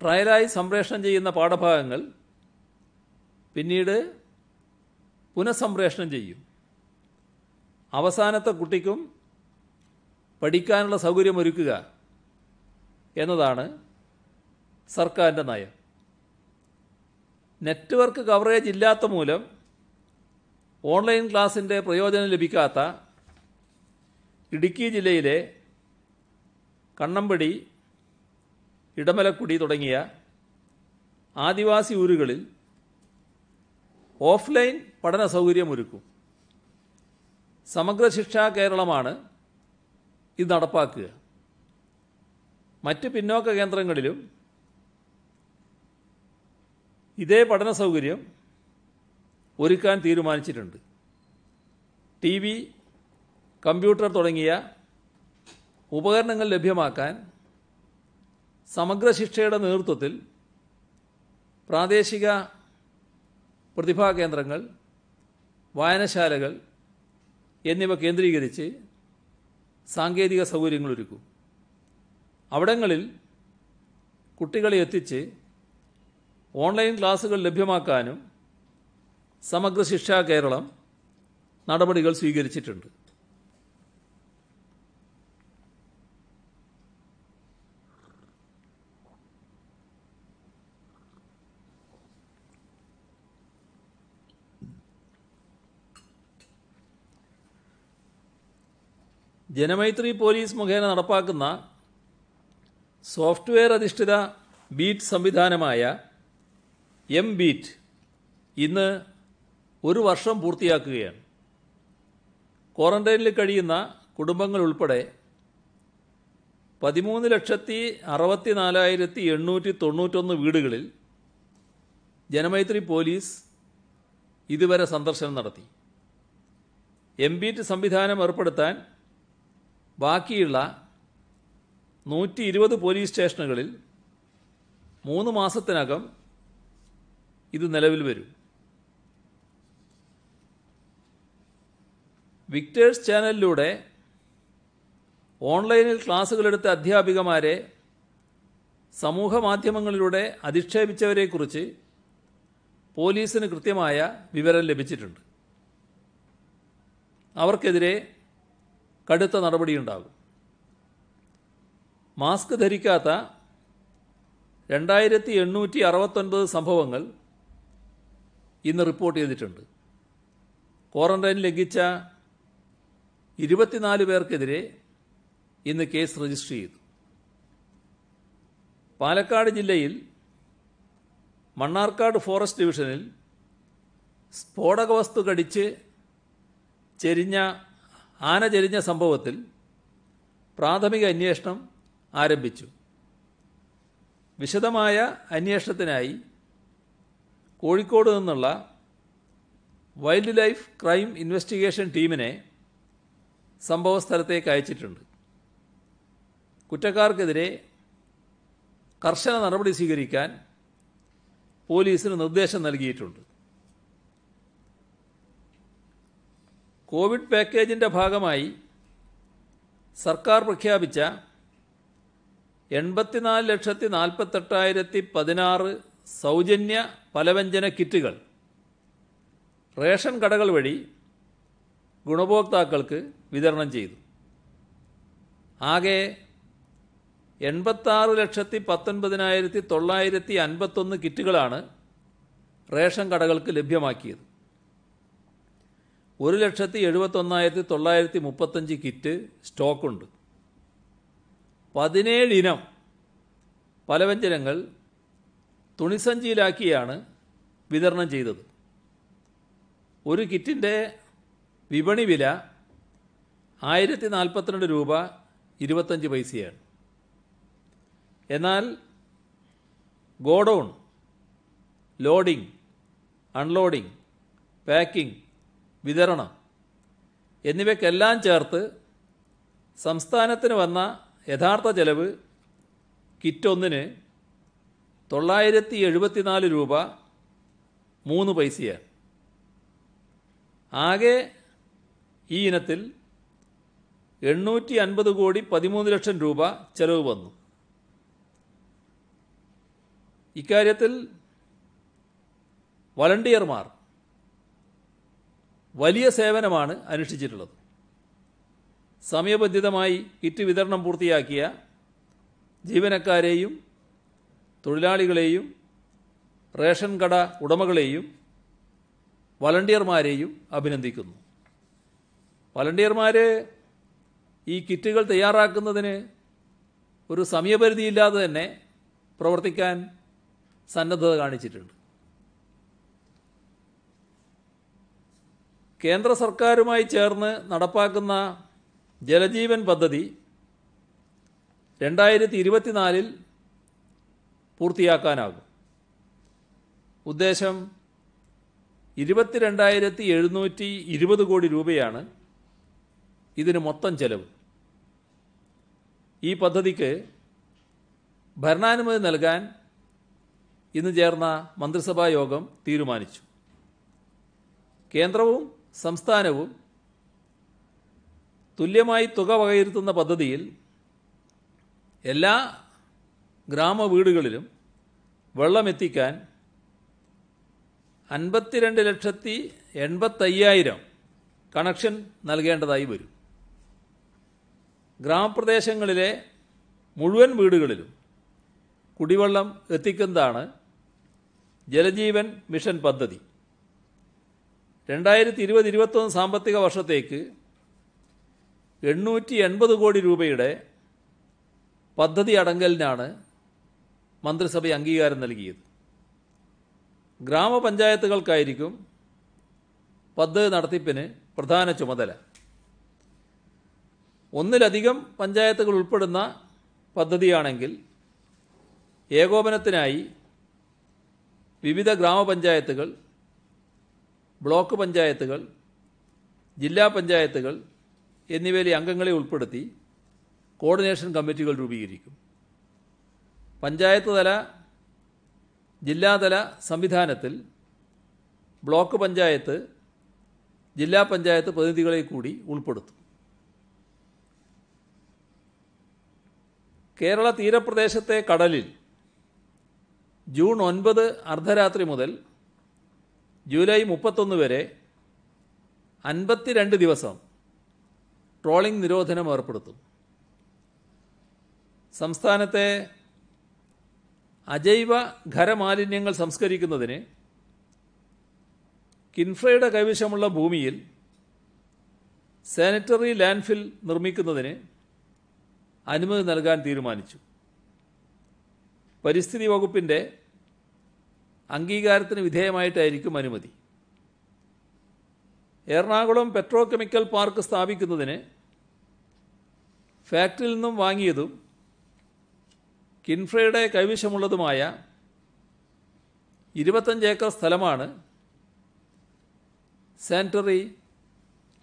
ട്രയലായി സംപ്രേഷണം ചെയ്യുന്ന പാഠഭാഗങ്ങൾ പിന്നീട് പുനഃസംപ്രേഷണം ചെയ്യും അവസാനത്തെ കുട്ടിക്കും പഠിക്കാനുള്ള സൗകര്യം ഒരുക്കുക എന്നതാണ് സർക്കാരിൻ്റെ നയം നെറ്റ്വർക്ക് കവറേജ് ഇല്ലാത്ത മൂലം ഓൺലൈൻ ക്ലാസിൻ്റെ പ്രയോജനം ലഭിക്കാത്ത ഇടുക്കി ജില്ലയിലെ കണ്ണമ്പടി ഇടമലക്കുടി തുടങ്ങിയ ആദിവാസി ഊരുകളിൽ ഓഫ്ലൈൻ പഠന സൗകര്യമൊരുക്കും സമഗ്ര ശിക്ഷാ കേരളമാണ് ഇത് നടപ്പാക്കുക മറ്റ് പിന്നോക്ക കേന്ദ്രങ്ങളിലും ഇതേ പഠന സൗകര്യം ഒരുക്കാൻ തീരുമാനിച്ചിട്ടുണ്ട് ടി വി കമ്പ്യൂട്ടർ തുടങ്ങിയ ഉപകരണങ്ങൾ ലഭ്യമാക്കാൻ സമഗ്ര ശിക്ഷയുടെ നേതൃത്വത്തിൽ പ്രാദേശിക പ്രതിഭാ കേന്ദ്രങ്ങൾ വായനശാലകൾ എന്നിവ കേന്ദ്രീകരിച്ച് സാങ്കേതിക ഒരുക്കും അവിടങ്ങളിൽ കുട്ടികളെ എത്തിച്ച് ഓൺലൈൻ ക്ലാസുകൾ ലഭ്യമാക്കാനും സമഗ്ര ശിക്ഷാ കേരളം നടപടികൾ സ്വീകരിച്ചിട്ടുണ്ട് ജനമൈത്രി പോലീസ് മുഖേന നടപ്പാക്കുന്ന സോഫ്റ്റ്വെയർ അധിഷ്ഠിത ബീറ്റ് സംവിധാനമായ എം ബീറ്റ് ഇന്ന് ഒരു വർഷം പൂർത്തിയാക്കുകയാണ് ക്വാറന്റൈനിൽ കഴിയുന്ന കുടുംബങ്ങൾ ഉൾപ്പെടെ പതിമൂന്ന് ലക്ഷത്തി അറുപത്തി നാലായിരത്തി എണ്ണൂറ്റി തൊണ്ണൂറ്റൊന്ന് വീടുകളിൽ ജനമൈത്രി പോലീസ് ഇതുവരെ സന്ദർശനം നടത്തി എം ബീറ്റ് സംവിധാനം ഏർപ്പെടുത്താൻ ബാക്കിയുള്ള നൂറ്റി ഇരുപത് പോലീസ് സ്റ്റേഷനുകളിൽ മൂന്ന് മാസത്തിനകം ഇത് നിലവിൽ വരും വിക്ടേഴ്സ് ചാനലിലൂടെ ഓൺലൈനിൽ ക്ലാസ്സുകളെടുത്ത അധ്യാപികമാരെ സമൂഹ മാധ്യമങ്ങളിലൂടെ അധിക്ഷേപിച്ചവരെക്കുറിച്ച് പോലീസിന് കൃത്യമായ വിവരം ലഭിച്ചിട്ടുണ്ട് അവർക്കെതിരെ കടുത്ത നടപടിയുണ്ടാകും മാസ്ക് ധരിക്കാത്ത രണ്ടായിരത്തി എണ്ണൂറ്റി അറുപത്തൊൻപത് സംഭവങ്ങൾ ഇന്ന് റിപ്പോർട്ട് ചെയ്തിട്ടുണ്ട് ക്വാറന്റൈൻ ലംഘിച്ച ഇരുപത്തിനാല് പേർക്കെതിരെ ഇന്ന് കേസ് രജിസ്റ്റർ ചെയ്തു പാലക്കാട് ജില്ലയിൽ മണ്ണാർക്കാട് ഫോറസ്റ്റ് ഡിവിഷനിൽ സ്ഫോടക വസ്തു കടിച്ച് ചെരിഞ്ഞ ആന ചരിഞ്ഞ സംഭവത്തിൽ പ്രാഥമിക അന്വേഷണം ആരംഭിച്ചു വിശദമായ അന്വേഷണത്തിനായി കോഴിക്കോട് നിന്നുള്ള വൈൽഡ് ലൈഫ് ക്രൈം ഇൻവെസ്റ്റിഗേഷൻ ടീമിനെ സംഭവസ്ഥലത്തേക്ക് അയച്ചിട്ടുണ്ട് കുറ്റക്കാർക്കെതിരെ കർശന നടപടി സ്വീകരിക്കാൻ പോലീസിന് നിർദ്ദേശം നൽകിയിട്ടുണ്ട് കോവിഡ് പാക്കേജിൻ്റെ ഭാഗമായി സർക്കാർ പ്രഖ്യാപിച്ച എൺപത്തിനാല് ലക്ഷത്തി നാൽപ്പത്തെട്ടായിരത്തി പതിനാറ് സൗജന്യ പലവ്യഞ്ജന കിറ്റുകൾ റേഷൻ കടകൾ വഴി ഗുണഭോക്താക്കൾക്ക് വിതരണം ചെയ്തു ആകെ എൺപത്താറ് ലക്ഷത്തി പത്തൊൻപതിനായിരത്തി തൊള്ളായിരത്തി അൻപത്തൊന്ന് കിറ്റുകളാണ് റേഷൻ കടകൾക്ക് ലഭ്യമാക്കിയത് ഒരു ലക്ഷത്തി എഴുപത്തൊന്നായിരത്തി തൊള്ളായിരത്തി മുപ്പത്തഞ്ച് കിറ്റ് സ്റ്റോക്കുണ്ട് പതിനേഴ് ഇനം പലവ്യഞ്ജനങ്ങൾ തുണിസഞ്ചിയിലാക്കിയാണ് വിതരണം ചെയ്തത് ഒരു കിറ്റിൻ്റെ വിപണി വില ആയിരത്തി നാൽപ്പത്തിരണ്ട് രൂപ ഇരുപത്തഞ്ച് പൈസയാണ് എന്നാൽ ഗോഡൗൺ ലോഡിംഗ് അൺലോഡിംഗ് പാക്കിംഗ് വിതരണം എന്നിവയ്ക്കെല്ലാം ചേർത്ത് സംസ്ഥാനത്തിന് വന്ന യഥാർത്ഥ ചെലവ് കിറ്റൊന്നിന് തൊള്ളായിരത്തി എഴുപത്തിനാല് രൂപ മൂന്ന് പൈസയാണ് ആകെ ഈ ഇനത്തിൽ എണ്ണൂറ്റി അൻപത് കോടി പതിമൂന്ന് ലക്ഷം രൂപ ചെലവ് വന്നു ഇക്കാര്യത്തിൽ വളണ്ടിയർമാർ വലിയ സേവനമാണ് അനുഷ്ഠിച്ചിട്ടുള്ളത് സമയബന്ധിതമായി കിറ്റ് വിതരണം പൂർത്തിയാക്കിയ ജീവനക്കാരെയും തൊഴിലാളികളെയും റേഷൻ കട ഉടമകളെയും വളണ്ടിയർമാരെയും അഭിനന്ദിക്കുന്നു വളണ്ടിയർമാർ ഈ കിറ്റുകൾ തയ്യാറാക്കുന്നതിന് ഒരു സമയപരിധിയില്ലാതെ തന്നെ പ്രവർത്തിക്കാൻ സന്നദ്ധത കാണിച്ചിട്ടുണ്ട് കേന്ദ്ര സർക്കാരുമായി ചേർന്ന് നടപ്പാക്കുന്ന ജലജീവൻ പദ്ധതി രണ്ടായിരത്തി ഇരുപത്തിനാലിൽ പൂർത്തിയാക്കാനാകും ഉദ്ദേശം ഇരുപത്തിരണ്ടായിരത്തി എഴുന്നൂറ്റി ഇരുപത് കോടി രൂപയാണ് ഇതിന് മൊത്തം ചെലവ് ഈ പദ്ധതിക്ക് ഭരണാനുമതി നൽകാൻ ഇന്ന് ചേർന്ന മന്ത്രിസഭാ യോഗം തീരുമാനിച്ചു കേന്ദ്രവും സംസ്ഥാനവും തുല്യമായി തുക വകയിരുത്തുന്ന പദ്ധതിയിൽ എല്ലാ ഗ്രാമ വീടുകളിലും വെള്ളമെത്തിക്കാൻ അൻപത്തിരണ്ട് ലക്ഷത്തി എൺപത്തയ്യായിരം കണക്ഷൻ നൽകേണ്ടതായി വരും ഗ്രാമപ്രദേശങ്ങളിലെ മുഴുവൻ വീടുകളിലും കുടിവെള്ളം എത്തിക്കുന്നതാണ് ജലജീവൻ മിഷൻ പദ്ധതി രണ്ടായിരത്തി ഇരുപത് ഇരുപത്തൊന്ന് സാമ്പത്തിക വർഷത്തേക്ക് എണ്ണൂറ്റി എൺപത് കോടി രൂപയുടെ പദ്ധതി അടങ്കലിനാണ് മന്ത്രിസഭ അംഗീകാരം നൽകിയത് ഗ്രാമപഞ്ചായത്തുകൾക്കായിരിക്കും പദ്ധതി നടത്തിപ്പിന് പ്രധാന ചുമതല ഒന്നിലധികം പഞ്ചായത്തുകൾ ഉൾപ്പെടുന്ന പദ്ധതിയാണെങ്കിൽ ഏകോപനത്തിനായി വിവിധ ഗ്രാമപഞ്ചായത്തുകൾ ബ്ലോക്ക് പഞ്ചായത്തുകൾ ജില്ലാ പഞ്ചായത്തുകൾ എന്നിവയിലെ അംഗങ്ങളെ ഉൾപ്പെടുത്തി കോർഡിനേഷൻ കമ്മിറ്റികൾ രൂപീകരിക്കും പഞ്ചായത്ത് തല ജില്ലാതല സംവിധാനത്തിൽ ബ്ലോക്ക് പഞ്ചായത്ത് ജില്ലാ പഞ്ചായത്ത് പ്രതിനിധികളെ കൂടി ഉൾപ്പെടുത്തും കേരള തീരപ്രദേശത്തെ കടലിൽ ജൂൺ ഒൻപത് അർദ്ധരാത്രി മുതൽ ജൂലൈ മുപ്പത്തൊന്ന് വരെ അൻപത്തിരണ്ട് ദിവസം ട്രോളിംഗ് നിരോധനം ഏർപ്പെടുത്തും സംസ്ഥാനത്തെ അജൈവ ഖരമാലിന്യങ്ങൾ സംസ്കരിക്കുന്നതിന് കിൻഫ്രയുടെ കൈവശമുള്ള ഭൂമിയിൽ സാനിറ്ററി ലാൻഡ്ഫിൽ നിർമ്മിക്കുന്നതിന് അനുമതി നൽകാൻ തീരുമാനിച്ചു പരിസ്ഥിതി വകുപ്പിൻ്റെ അംഗീകാരത്തിന് വിധേയമായിട്ടായിരിക്കും അനുമതി എറണാകുളം പെട്രോ കെമിക്കൽ പാർക്ക് സ്ഥാപിക്കുന്നതിന് ഫാക്ടറിയിൽ നിന്നും വാങ്ങിയതും കിൻഫ്രയുടെ കൈവശമുള്ളതുമായ ഇരുപത്തഞ്ച് ഏക്കർ സ്ഥലമാണ് സാനിറ്ററി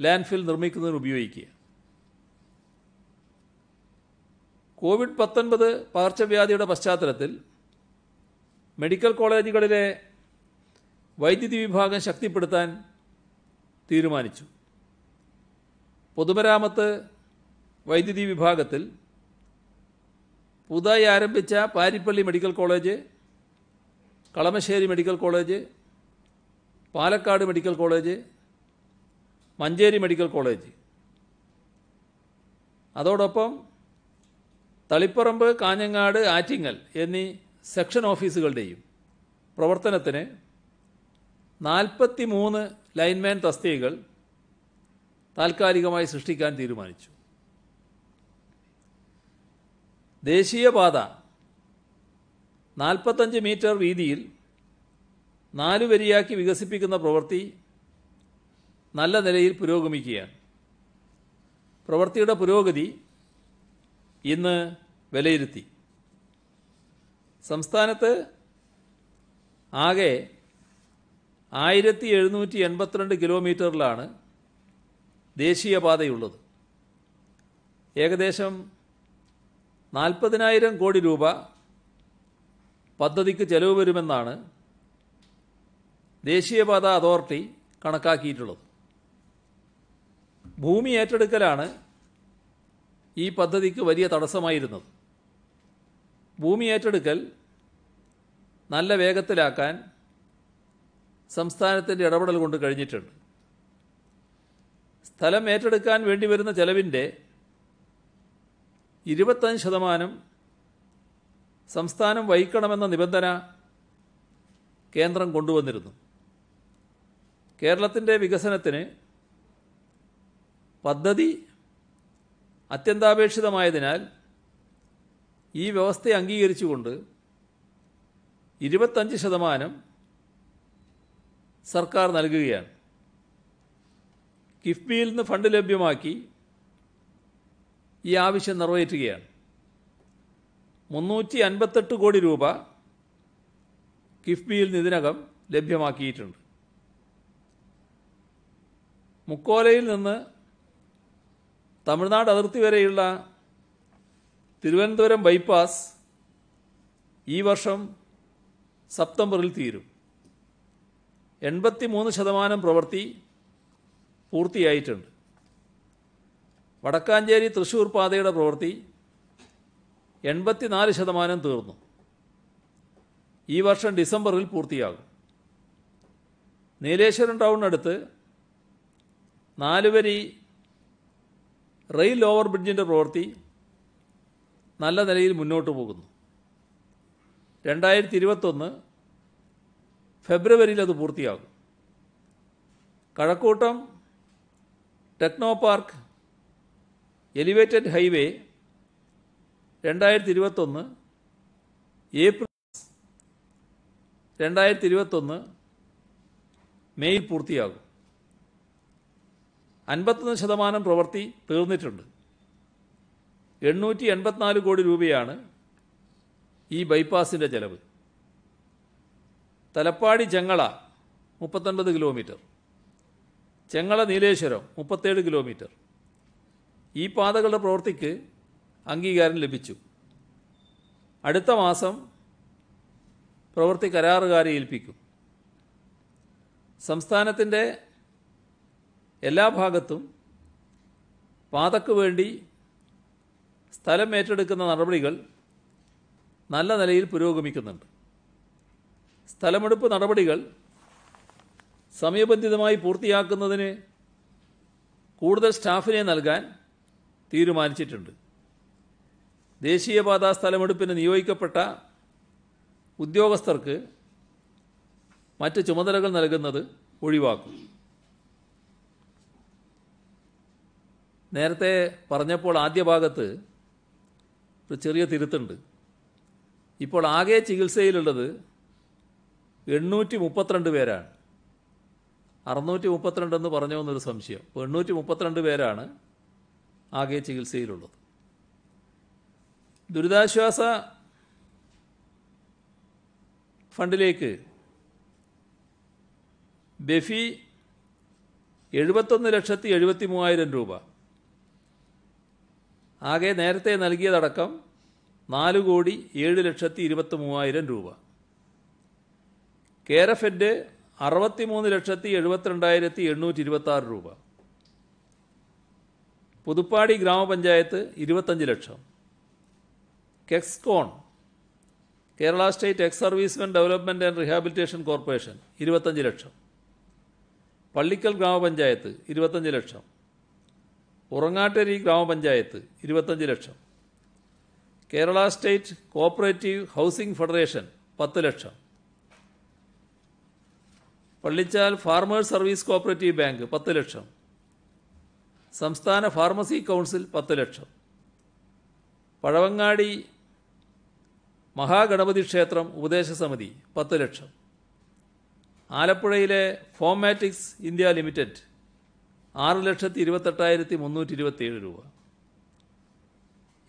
ലാൻഡ്ഫിൽ നിർമ്മിക്കുന്നതിന് ഉപയോഗിക്കുക കോവിഡ് പത്തൊൻപത് പകർച്ചവ്യാധിയുടെ പശ്ചാത്തലത്തിൽ മെഡിക്കൽ കോളേജുകളിലെ വൈദ്യുതി വിഭാഗം ശക്തിപ്പെടുത്താൻ തീരുമാനിച്ചു പൊതുമരാമത്ത് വൈദ്യുതി വിഭാഗത്തിൽ പുതുതായി ആരംഭിച്ച Parippally medical college Kalamassery medical college Palakkad medical college Manjeri medical college അതോടൊപ്പം തളിപ്പറമ്പ് കാഞ്ഞങ്ങാട് ആറ്റിങ്ങൽ എന്നീ സെക്ഷൻ ഓഫീസുകളുടെയും പ്രവർത്തനത്തിന് നാൽപ്പത്തി മൂന്ന് ലൈൻമാൻ തസ്തികകൾ താൽക്കാലികമായി സൃഷ്ടിക്കാൻ തീരുമാനിച്ചു ദേശീയപാത നാൽപ്പത്തഞ്ച് മീറ്റർ വീതിയിൽ നാലു വരിയാക്കി വികസിപ്പിക്കുന്ന പ്രവൃത്തി നല്ല നിലയിൽ പുരോഗമിക്കുകയാണ് പ്രവൃത്തിയുടെ പുരോഗതി ഇന്ന് വിലയിരുത്തി സംസ്ഥാനത്ത് ആകെ ആയിരത്തി എഴുന്നൂറ്റി എൺപത്തിരണ്ട് കിലോമീറ്ററിലാണ് ദേശീയപാതയുള്ളത് ഏകദേശം നാൽപ്പതിനായിരം കോടി രൂപ പദ്ധതിക്ക് ചെലവ് വരുമെന്നാണ് ദേശീയപാത അതോറിറ്റി കണക്കാക്കിയിട്ടുള്ളത് ഭൂമി ഏറ്റെടുക്കലാണ് ഈ പദ്ധതിക്ക് വലിയ തടസ്സമായിരുന്നത് ഭൂമി ഏറ്റെടുക്കൽ നല്ല വേഗത്തിലാക്കാൻ സംസ്ഥാനത്തിൻ്റെ ഇടപെടൽ കൊണ്ട് കഴിഞ്ഞിട്ടുണ്ട് സ്ഥലം ഏറ്റെടുക്കാൻ വേണ്ടി വരുന്ന ചെലവിൻ്റെ ഇരുപത്തഞ്ച് ശതമാനം സംസ്ഥാനം വഹിക്കണമെന്ന നിബന്ധന കേന്ദ്രം കൊണ്ടുവന്നിരുന്നു കേരളത്തിൻ്റെ വികസനത്തിന് പദ്ധതി അത്യന്താപേക്ഷിതമായതിനാൽ ഈ വ്യവസ്ഥയെ അംഗീകരിച്ചുകൊണ്ട് ഇരുപത്തഞ്ച് ശതമാനം സർക്കാർ നൽകുകയാണ് കിഫ്ബിയിൽ നിന്ന് ഫണ്ട് ലഭ്യമാക്കി ഈ ആവശ്യം നിറവേറ്റുകയാണ് മുന്നൂറ്റി അൻപത്തെട്ട് കോടി രൂപ കിഫ്ബിയിൽ നിന്ന് ഇതിനകം ലഭ്യമാക്കിയിട്ടുണ്ട് മുക്കോലയിൽ നിന്ന് തമിഴ്നാട് അതിർത്തി വരെയുള്ള തിരുവനന്തപുരം ബൈപ്പാസ് ഈ വർഷം സെപ്റ്റംബറിൽ തീരും എൺപത്തി മൂന്ന് ശതമാനം പ്രവൃത്തി പൂർത്തിയായിട്ടുണ്ട് വടക്കാഞ്ചേരി തൃശ്ശൂർ പാതയുടെ പ്രവൃത്തി എൺപത്തിനാല് ശതമാനം തീർന്നു ഈ വർഷം ഡിസംബറിൽ പൂർത്തിയാകും നീലേശ്വരം ടൗണിനടുത്ത് നാലുവരി റെയിൽ ഓവർ ബ്രിഡ്ജിൻ്റെ പ്രവൃത്തി നല്ല നിലയിൽ മുന്നോട്ട് പോകുന്നു രണ്ടായിരത്തി ഇരുപത്തൊന്ന് ഫെബ്രുവരിയിൽ അത് പൂർത്തിയാകും Kazhakoottam techno park elevated highway രണ്ടായിരത്തി ഇരുപത്തൊന്ന് ഏപ്രിൽ രണ്ടായിരത്തി ഇരുപത്തൊന്ന് മെയിൽ പൂർത്തിയാകും അൻപത്തൊന്ന് ശതമാനം പ്രവൃത്തി തീർന്നിട്ടുണ്ട് എണ്ണൂറ്റി എൺപത്തിനാല് കോടി രൂപയാണ് ഈ ബൈപ്പാസിൻ്റെ ചെലവ് തലപ്പാടി ചെങ്ങള മുപ്പത്തൊൻപത് കിലോമീറ്റർ ചെങ്ങള നീലേശ്വരം മുപ്പത്തേഴ് കിലോമീറ്റർ ഈ പാതകളുടെ പ്രവൃത്തിക്ക് അംഗീകാരം ലഭിച്ചു അടുത്ത മാസം പ്രവൃത്തി കരാറുകാരെ ഏൽപ്പിക്കും സംസ്ഥാനത്തിൻ്റെ എല്ലാ ഭാഗത്തും പാതക്ക് വേണ്ടി സ്ഥലം ഏറ്റെടുക്കുന്ന നടപടികൾ നല്ല നിലയിൽ പുരോഗമിക്കുന്നുണ്ട് സ്ഥലമെടുപ്പ് നടപടികൾ സമയബന്ധിതമായി പൂർത്തിയാക്കുന്നതിന് കൂടുതൽ സ്റ്റാഫിനെ നൽകാൻ തീരുമാനിച്ചിട്ടുണ്ട് ദേശീയപാതാ സ്ഥലമെടുപ്പിന് നിയോഗിക്കപ്പെട്ട ഉദ്യോഗസ്ഥർക്ക് മറ്റ് ചുമതലകൾ നൽകുന്നത് ഒഴിവാക്കും നേരത്തെ പറഞ്ഞപ്പോൾ ആദ്യ ഭാഗത്ത് ഒരു ചെറിയ തിരുത്തുണ്ട് ഇപ്പോൾ ആകെ ചികിത്സയിലുള്ളത് എണ്ണൂറ്റി മുപ്പത്തിരണ്ട് പേരാണ് അറുന്നൂറ്റി മുപ്പത്തിരണ്ടെന്ന് പറഞ്ഞു എന്നൊരു സംശയം ഇപ്പോൾ എണ്ണൂറ്റി മുപ്പത്തിരണ്ട് പേരാണ് ആകെ ചികിത്സയിലുള്ളത് ദുരിതാശ്വാസ ഫണ്ടിലേക്ക് ബെഫി എഴുപത്തൊന്ന് ലക്ഷത്തി എഴുപത്തി മൂവായിരം രൂപ ആകെ നേരത്തെ നൽകിയതടക്കം നാല് കോടി ഏഴ് ലക്ഷത്തി ഇരുപത്തി മൂവായിരം രൂപ കെയർ അറുപത്തി മൂന്ന് ലക്ഷത്തി എഴുപത്തിരണ്ടായിരത്തി എണ്ണൂറ്റി ഇരുപത്തി ആറ് രൂപ പുതുപ്പാടി ഗ്രാമപഞ്ചായത്ത് ഇരുപത്തഞ്ച് ലക്ഷം KEXCON Kerala state ex servicemen development and rehabilitation corporation ഇരുപത്തഞ്ച് ലക്ഷം പള്ളിക്കൽ ഗ്രാമപഞ്ചായത്ത് ഇരുപത്തഞ്ച് ലക്ഷം ഉറങ്ങാട്ടരി ഗ്രാമപഞ്ചായത്ത് ഇരുപത്തഞ്ച് ലക്ഷം Kerala state cooperative housing federation പത്ത് ലക്ഷം Pallichal farmers service cooperative bank പത്ത് ലക്ഷം സംസ്ഥാന ഫാർമസി കൗൺസിൽ പത്ത് ലക്ഷം പഴവങ്ങാടി മഹാഗണപതി ക്ഷേത്രം ഉപദേശ സമിതി പത്ത് ലക്ഷം ആലപ്പുഴയിലെ ഫോമാറ്റിക്സ് ഇന്ത്യ ലിമിറ്റഡ് ആറ് ലക്ഷത്തി ഇരുപത്തെട്ടായിരത്തി മുന്നൂറ്റി ഇരുപത്തിയേഴ് രൂപ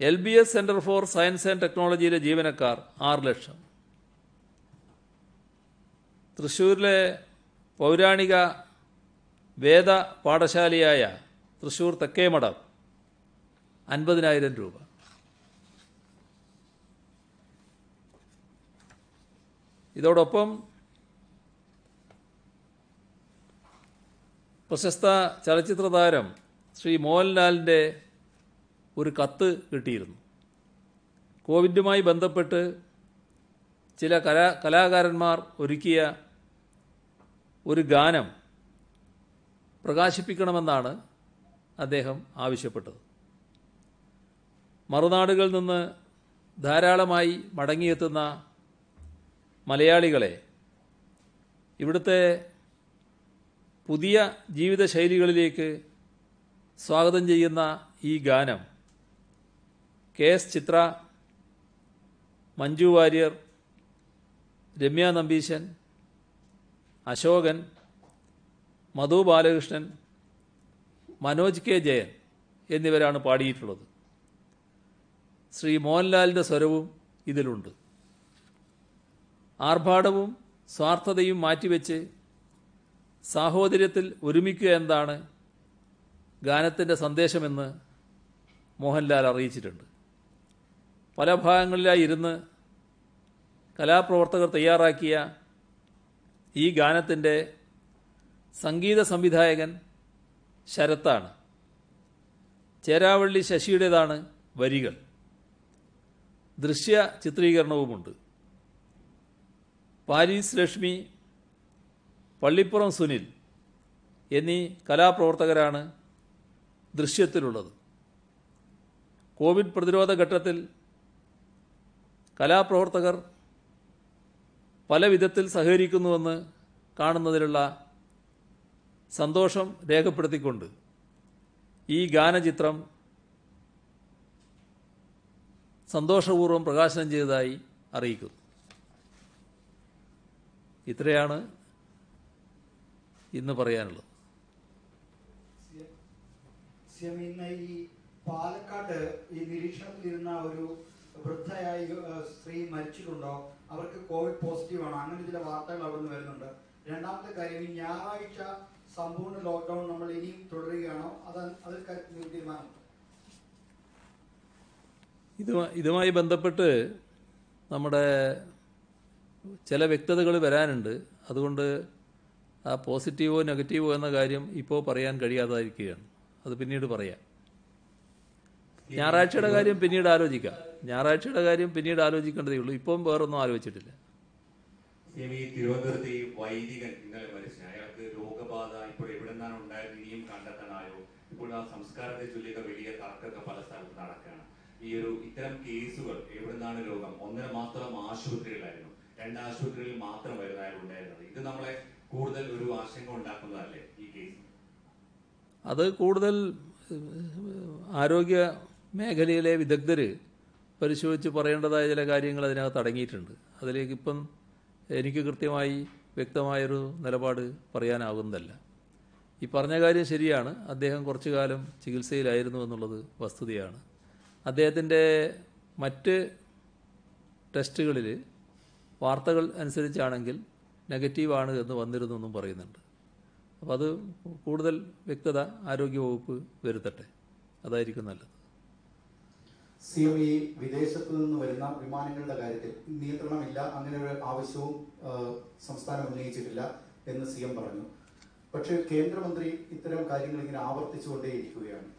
L B S centre for science and ടെക്നോളജിയിലെ ജീവനക്കാർ ആറ് ലക്ഷം തൃശ്ശൂരിലെ പൗരാണിക വേദ പാഠശാലയായ തൃശ്ശൂർ തെക്കേമഠം അൻപതിനായിരം രൂപ ഇതോടൊപ്പം പ്രശസ്ത ചലച്ചിത്ര താരം ശ്രീ മോഹൻലാലിൻ്റെ ഒരു കത്ത് കിട്ടിയിരുന്നു കോവിഡുമായി ബന്ധപ്പെട്ട് ചില കലാ കലാകാരന്മാർ ഒരുക്കിയ ഒരു ഗാനം പ്രകാശിപ്പിക്കണമെന്നാണ് അദ്ദേഹം ആവശ്യപ്പെട്ടത് മറുനാടുകളിൽ നിന്ന് ധാരാളമായി മടങ്ങിയെത്തുന്ന മലയാളികളെ ഇവിടുത്തെ പുതിയ ജീവിതശൈലികളിലേക്ക് സ്വാഗതം ചെയ്യുന്ന ഈ ഗാനം K S Chithra Manju Warrier Ramya Nambeesan Ashokan Madhu Balakrishnan Manoj K Jayan എന്നിവരാണ് പാടിയിട്ടുള്ളത് ശ്രീ മോഹൻലാലിൻ്റെ സ്വരവും ഇതിലുണ്ട് ആർഭാടവും സ്വാർത്ഥതയും മാറ്റിവെച്ച് സാഹോദര്യത്തിൽ ഒരുമിക്കുക എന്താണ് ഗാനത്തിൻ്റെ സന്ദേശമെന്ന് മോഹൻലാൽ അറിയിച്ചിട്ടുണ്ട് പല ഭാഗങ്ങളിലായി ഇരുന്ന് കലാപ്രവർത്തകർ തയ്യാറാക്കിയ ഈ ഗാനത്തിൻ്റെ സംഗീത സംവിധായകൻ ശരത്താണ് ചേരാവള്ളി ശശിയുടേതാണ് വരികൾ ദൃശ്യ ചിത്രീകരണവുമുണ്ട് പാരീസ് ലക്ഷ്മി പള്ളിപ്പുറം സുനിൽ എന്നീ കലാപ്രവർത്തകരാണ് ദൃശ്യത്തിലുള്ളത് കോവിഡ് പ്രതിരോധ ഘട്ടത്തിൽ കലാപ്രവർത്തകർ പല വിധത്തിൽ സഹകരിക്കുന്നുവെന്ന് കാണുന്നതിലുള്ള സന്തോഷം രേഖപ്പെടുത്തിക്കൊണ്ട് ഈ ഗാനചിത്രം സന്തോഷപൂർവ്വം പ്രകാശനം ചെയ്തതായി അറിയിക്കുന്നു ഇത്രയാണ് ഇന്ന് പറയാനുള്ളത് പാലക്കാട്ട് ഈ പാലക്കാട് ഈ നിരീക്ഷണത്തിലിരുന്ന ഒരു വൃദ്ധയായ സ്ത്രീ മരിച്ചിട്ടുണ്ടോ അവർക്ക് കോവിഡ് പോസിറ്റീവ് ആണ് അങ്ങനെ ചില വാർത്തകൾ അവിടുന്ന് വരുന്നുണ്ട് രണ്ടാമത്തെ കാര്യം ഈ ഞായറാഴ്ച സമ്പൂർണ്ണ ലോക്ക്ഡൌൺ നമ്മൾ ഇനിയും തുടരുകയാണോ അത് അതിൽ തീരുമാനം ഇതുമായി ബന്ധപ്പെട്ട് നമ്മുടെ ചില വ്യക്തതകൾ വരാനുണ്ട് അതുകൊണ്ട് ആ പോസിറ്റീവോ നെഗറ്റീവോ എന്ന കാര്യം ഇപ്പോൾ പറയാൻ കഴിയാതായിരിക്കുകയാണ് അത് പിന്നീട് പറയാം ഞായറാഴ്ചയുടെ കാര്യം പിന്നീട് ആലോചിക്കാം ഞായറാഴ്ചയുടെ കാര്യം പിന്നീട് ആലോചിക്കേണ്ടതേ ഉള്ളൂ ഇപ്പം വേറൊന്നും ആലോചിച്ചിട്ടില്ല ഈ വൈദികൻ രോഗബാധ ഇപ്പോൾ സംസ്കാരത്തെ വലിയ ഈ ഒരു ഇത്തരം കേസുകൾ രോഗം മാത്രം ആശുപത്രികളിലായിരുന്നു രണ്ട് ആശുപത്രികളിൽ മാത്രം ഇത് നമ്മളെ കൂടുതൽ ഒരു ആശങ്ക ഉണ്ടാക്കുന്നതല്ലേ ഈ കേസ് അത് കൂടുതൽ ആരോഗ്യ മേഖലയിലെ വിദഗ്ധർ പരിശോധിച്ച് പറയേണ്ടതായ ചില കാര്യങ്ങൾ അതിനകത്ത് അടങ്ങിയിട്ടുണ്ട് അതിലേക്ക് ഇപ്പം എനിക്ക് കൃത്യമായി വ്യക്തമായൊരു നിലപാട് പറയാനാകുന്നതല്ല ഈ പറഞ്ഞ കാര്യം ശരിയാണ് അദ്ദേഹം കുറച്ചു കാലം ചികിത്സയിലായിരുന്നു എന്നുള്ളത് വസ്തുതയാണ് അദ്ദേഹത്തിൻ്റെ മറ്റ് ടെസ്റ്റുകളിൽ വാർത്തകൾ അനുസരിച്ചാണെങ്കിൽ നെഗറ്റീവാണ് എന്ന് വന്നിരുന്നു എന്നും പറയുന്നുണ്ട് അപ്പോൾ അത് കൂടുതൽ വ്യക്തത ആരോഗ്യവകുപ്പ് വരുത്തട്ടെ അതായിരിക്കും നല്ലത് സി എം ഈ വിദേശത്തു നിന്ന് വരുന്ന വിമാനങ്ങളുടെ കാര്യത്തിൽ നിയന്ത്രണമില്ല അങ്ങനെ ഒരു ആവശ്യവും സംസ്ഥാനം ഉന്നയിച്ചിട്ടില്ല എന്ന് സി എം പറഞ്ഞു പക്ഷേ കേന്ദ്രമന്ത്രി ഇത്തരം കാര്യങ്ങൾ ഇങ്ങനെ ആവർത്തിച്ചുകൊണ്ടേയിരിക്കുകയാണ്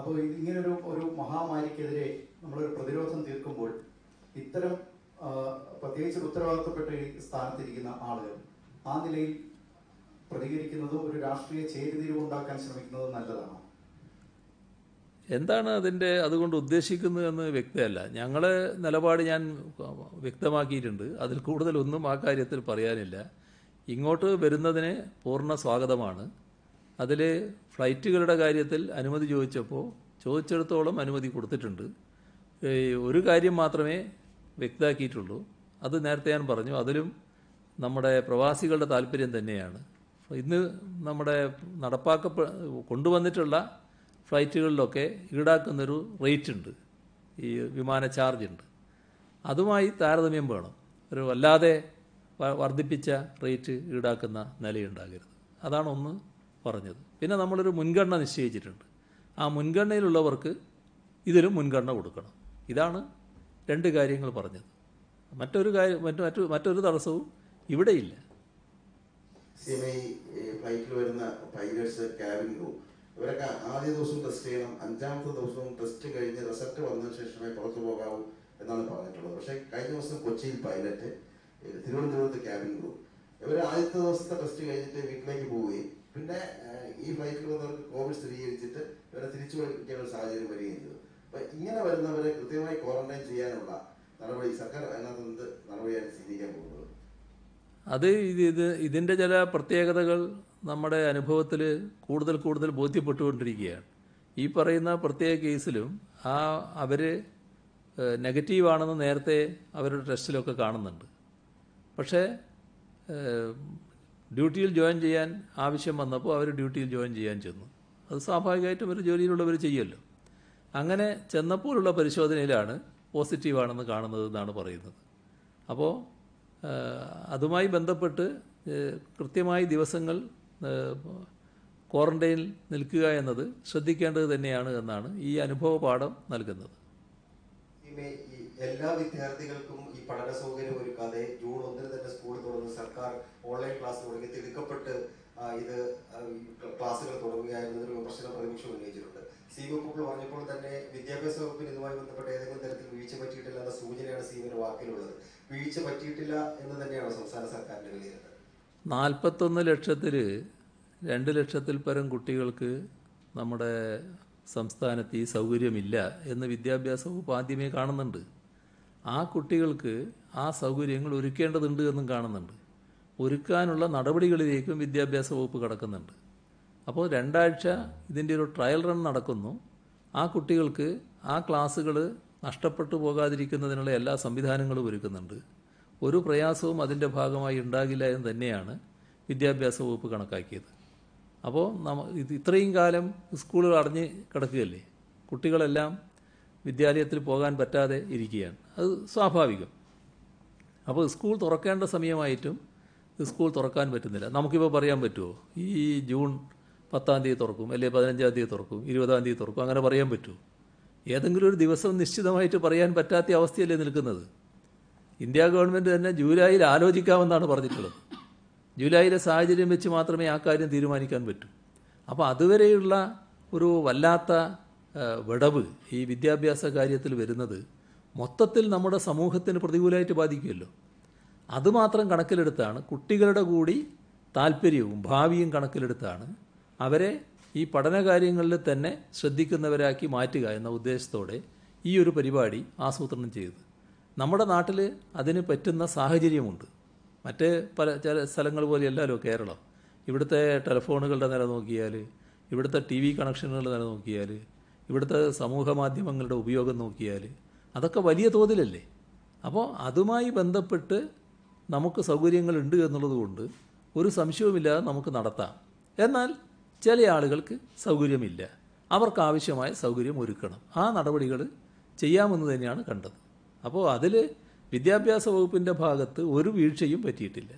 അപ്പോൾ ഇങ്ങനൊരു ഒരു മഹാമാരിക്കെതിരെ നമ്മളൊരു പ്രതിരോധം തീർക്കുമ്പോൾ ഇത്തരം പ്രത്യേകിച്ചും ഉത്തരവാദിത്തപ്പെട്ട സ്ഥാനത്തിരിക്കുന്ന ആളുകൾ ആ നിലയിൽ പ്രതികരിക്കുന്നതും ഒരു രാഷ്ട്രീയ ഉണ്ടാക്കാൻ ശ്രമിക്കുന്നത് നല്ലതാണ് എന്താണ് അതിൻ്റെ അതുകൊണ്ട് ഉദ്ദേശിക്കുന്നത് എന്ന് വ്യക്തമല്ല ഞങ്ങളെ നിലപാട് ഞാൻ വ്യക്തമാക്കിയിട്ടുണ്ട് അതിൽ കൂടുതൽ ഒന്നും ആ കാര്യത്തിൽ പറയാനില്ല ഇങ്ങോട്ട് വരുന്നതിന് പൂർണ്ണ സ്വാഗതമാണ് അതിൽ ഫ്ലൈറ്റുകളുടെ കാര്യത്തിൽ അനുമതി ചോദിച്ചപ്പോൾ ചോദിച്ചിടത്തോളം അനുമതി കൊടുത്തിട്ടുണ്ട് ഒരു കാര്യം മാത്രമേ വ്യക്തമാക്കിയിട്ടുള്ളൂ അത് നേരത്തെ ഞാൻ പറഞ്ഞു അതിലും നമ്മുടെ പ്രവാസികളുടെ താല്പര്യം തന്നെയാണ് ഇന്ന് നമ്മുടെ നടപ്പാക്ക കൊണ്ടുവന്നിട്ടുള്ള ഫ്ലൈറ്റുകളിലൊക്കെ ഈടാക്കുന്നൊരു റേറ്റ് ഉണ്ട് ഈ വിമാന ചാർജ് ഉണ്ട് അതുമായി താരതമ്യം വേണം ഒരു വല്ലാതെ വർദ്ധിപ്പിച്ച റേറ്റ് ഈടാക്കുന്ന നിലയുണ്ടാകരുത് അതാണ് ഒന്ന് പറഞ്ഞത് പിന്നെ നമ്മളൊരു മുൻഗണന നിശ്ചയിച്ചിട്ടുണ്ട് ആ മുൻഗണനയിലുള്ളവർക്ക് ഇതിലും മുൻഗണന കൊടുക്കണം ഇതാണ് രണ്ട് കാര്യങ്ങൾ പറഞ്ഞത് മറ്റൊരു കാര്യം മറ്റു മറ്റു മറ്റൊരു തടസ്സവും ഇവിടെയില്ല ഫ്ലൈറ്റിൽ വരുന്ന പൈലറ്റ്സ് ക്യാബിൻ ക്രൂ ഇവരൊക്കെ ആദ്യ ദിവസം ടെസ്റ്റ് ചെയ്യണം അഞ്ചാമത്തെ ദിവസവും ടെസ്റ്റ് കഴിഞ്ഞ് റിസൾട്ട് വന്നതിന് ശേഷമേ പുറത്തു പോകാവൂ എന്നാണ് പറഞ്ഞിട്ടുള്ളത് പക്ഷേ കഴിഞ്ഞ ദിവസം കൊച്ചിയിൽ പൈലറ്റ് തിരുവനന്തപുരത്ത് ക്യാബിൻ ക്രൂ ഇവർ ആദ്യത്തെ ദിവസത്തെ ടെസ്റ്റ് കഴിഞ്ഞിട്ട് വീട്ടിലേക്ക് പോവുകയും പിന്നെ ഈ ഫ്ലൈറ്റിൽ വന്നവർക്ക് കോവിഡ് സ്ഥിരീകരിച്ചിട്ട് ഇവരെ തിരിച്ചു പഠിപ്പിക്കാനുള്ള സാഹചര്യം വരികയും ചെയ്തു അപ്പൊ ഇങ്ങനെ വരുന്നവരെ കൃത്യമായി ക്വാറന്റൈൻ ചെയ്യാനുള്ള നടപടി സർക്കാർ അതിനകത്ത് എന്ത് സ്വീകരിക്കാൻ പോകുന്നത് അത് ഇത് ഇത് ഇതിൻ്റെ ചില പ്രത്യേകതകൾ നമ്മുടെ അനുഭവത്തിൽ കൂടുതൽ കൂടുതൽ ബോധ്യപ്പെട്ടുകൊണ്ടിരിക്കുകയാണ് ഈ പറയുന്ന പ്രത്യേക കേസിലും ആ അവർ നെഗറ്റീവാണെന്ന് നേരത്തെ അവരുടെ ടെസ്റ്റിലൊക്കെ കാണുന്നുണ്ട് പക്ഷേ ഡ്യൂട്ടിയിൽ ജോയിൻ ചെയ്യാൻ ആവശ്യം വന്നപ്പോൾ അവർ ഡ്യൂട്ടിയിൽ ജോയിൻ ചെയ്യാൻ ചെന്നു അത് സ്വാഭാവികമായിട്ടും ഒരു ജോലിയിലുള്ളവർ ചെയ്യുമല്ലോ അങ്ങനെ ചെന്നപ്പോഴുള്ള പരിശോധനയിലാണ് പോസിറ്റീവാണെന്ന് കാണുന്നത് എന്നാണ് പറയുന്നത് അപ്പോൾ അതുമായി ബന്ധപ്പെട്ട് കൃത്യമായി ദിവസങ്ങൾ ക്വാറന്റൈനിൽ നിൽക്കുക എന്നത് ശ്രദ്ധിക്കേണ്ടത് തന്നെയാണ് എന്നാണ് ഈ അനുഭവ പാഠം നൽകുന്നത് എല്ലാ വിദ്യാർത്ഥികൾക്കും ഈ പഠന സൗകര്യം ഒരുക്കാതെ ജൂൺ ഒന്നിന് തന്നെ സ്കൂൾ തുറന്ന് സർക്കാർ ഓൺലൈൻ ക്ലാസ് തുടങ്ങി തിടുക്കപ്പെട്ട് ഇത് ക്ലാസ്സുകൾ തുടങ്ങുക എന്നതിൽ വിമർശനം പ്രതിപക്ഷം ഉന്നയിച്ചിട്ടുണ്ട് സി വകുപ്പ് പറഞ്ഞപ്പോൾ തന്നെ വിദ്യാഭ്യാസ വകുപ്പിന് ഇതുമായി ബന്ധപ്പെട്ട ഏതെങ്കിലും തരത്തിൽ വീഴ്ച പറ്റിയിട്ടില്ല എന്ന സൂചനയാണ് സിവിന്റെ വാക്കിലുള്ളത് വീഴ്ച പറ്റിയിട്ടില്ല എന്ന് തന്നെയാണ് സംസ്ഥാന സർക്കാരിന്റെ വിലയിരുത്തൽ നാൽപ്പത്തൊന്ന് ലക്ഷത്തിൽ രണ്ട് ലക്ഷത്തിൽ പരം കുട്ടികൾക്ക് നമ്മുടെ സംസ്ഥാനത്ത് ഈ സൗകര്യമില്ല എന്ന് വിദ്യാഭ്യാസ വകുപ്പ് ആദ്യമേ കാണുന്നുണ്ട് ആ കുട്ടികൾക്ക് ആ സൗകര്യങ്ങൾ ഒരുക്കേണ്ടതുണ്ട് എന്നും കാണുന്നുണ്ട് ഒരുക്കാനുള്ള നടപടികളിലേക്കും വിദ്യാഭ്യാസ വകുപ്പ് കടക്കുന്നുണ്ട് അപ്പോൾ രണ്ടാഴ്ച ഇതിൻ്റെ ഒരു ട്രയൽ റൺ നടക്കുന്നു ആ കുട്ടികൾക്ക് ആ ക്ലാസ്സുകൾ നഷ്ടപ്പെട്ടു പോകാതിരിക്കുന്നതിനുള്ള എല്ലാ സംവിധാനങ്ങളും ഒരുക്കുന്നുണ്ട് ഒരു പ്രയാസവും അതിൻ്റെ ഭാഗമായി ഉണ്ടാകില്ല എന്ന് തന്നെയാണ് വിദ്യാഭ്യാസ വകുപ്പ് കണക്കാക്കിയത് അപ്പോൾ നമ്മ ഇത് ഇത്രയും കാലം സ്കൂളുകൾ അടഞ്ഞ് കിടക്കുകയല്ലേ കുട്ടികളെല്ലാം വിദ്യാലയത്തിൽ പോകാൻ പറ്റാതെ ഇരിക്കുകയാണ് അത് സ്വാഭാവികം അപ്പോൾ സ്കൂൾ തുറക്കേണ്ട സമയമായിട്ടും സ്കൂൾ തുറക്കാൻ പറ്റുന്നില്ല നമുക്കിപ്പോൾ പറയാൻ പറ്റുമോ ഈ ജൂൺ പത്താം തീയതി തുറക്കും അല്ലെങ്കിൽ പതിനഞ്ചാം തീയതി തുറക്കും ഇരുപതാം തീയതി തുറക്കും അങ്ങനെ പറയാൻ പറ്റുമോ ഏതെങ്കിലും ഒരു ദിവസം നിശ്ചിതമായിട്ട് പറയാൻ പറ്റാത്ത അവസ്ഥയല്ലേ നിൽക്കുന്നത് ഇന്ത്യ ഗവൺമെൻറ് തന്നെ ജൂലൈയിൽ ആലോചിക്കാമെന്നാണ് പറഞ്ഞിട്ടുള്ളത് ജൂലൈയിലെ സാഹചര്യം വെച്ച് മാത്രമേ ആ കാര്യം തീരുമാനിക്കാൻ പറ്റൂ അപ്പോൾ അതുവരെയുള്ള ഒരു വല്ലാത്ത വിടവ് ഈ വിദ്യാഭ്യാസ കാര്യത്തിൽ വരുന്നത് മൊത്തത്തിൽ നമ്മുടെ സമൂഹത്തിന് പ്രതികൂലമായിട്ട് ബാധിക്കുമല്ലോ അതുമാത്രം കണക്കിലെടുത്താണ് കുട്ടികളുടെ കൂടി താല്പര്യവും ഭാവിയും കണക്കിലെടുത്താണ് അവരെ ഈ പഠനകാര്യങ്ങളിൽ തന്നെ ശ്രദ്ധിക്കുന്നവരാക്കി മാറ്റുക എന്ന ഉദ്ദേശത്തോടെ ഈ ഒരു പരിപാടി ആസൂത്രണം ചെയ്തു നമ്മുടെ നാട്ടിൽ അതിന് പറ്റുന്ന സാഹചര്യമുണ്ട് മറ്റ് പല ചില സ്ഥലങ്ങൾ പോലെയല്ലല്ലോ കേരളം ഇവിടുത്തെ ടെലഫോണുകളുടെ നില നോക്കിയാൽ ഇവിടുത്തെ ടി വി കണക്ഷനുകളുടെ നില നോക്കിയാൽ ഇവിടുത്തെ സമൂഹ മാധ്യമങ്ങളുടെ ഉപയോഗം നോക്കിയാൽ അതൊക്കെ വലിയ തോതിലല്ലേ അപ്പോൾ അതുമായി ബന്ധപ്പെട്ട് നമുക്ക് സൗകര്യങ്ങളുണ്ട് എന്നുള്ളത് കൊണ്ട് ഒരു സംശയവുമില്ലാതെ നമുക്ക് നടത്താം എന്നാൽ ചില ആളുകൾക്ക് സൗകര്യമില്ല അവർക്ക് ആവശ്യമായ സൗകര്യം ഒരുക്കണം ആ നടപടികൾ ചെയ്യാമെന്ന് തന്നെയാണ് കണ്ടത് അപ്പോൾ അതിൽ വിദ്യാഭ്യാസ വകുപ്പിൻ്റെ ഭാഗത്ത് ഒരു വീഴ്ചയും പറ്റിയിട്ടില്ല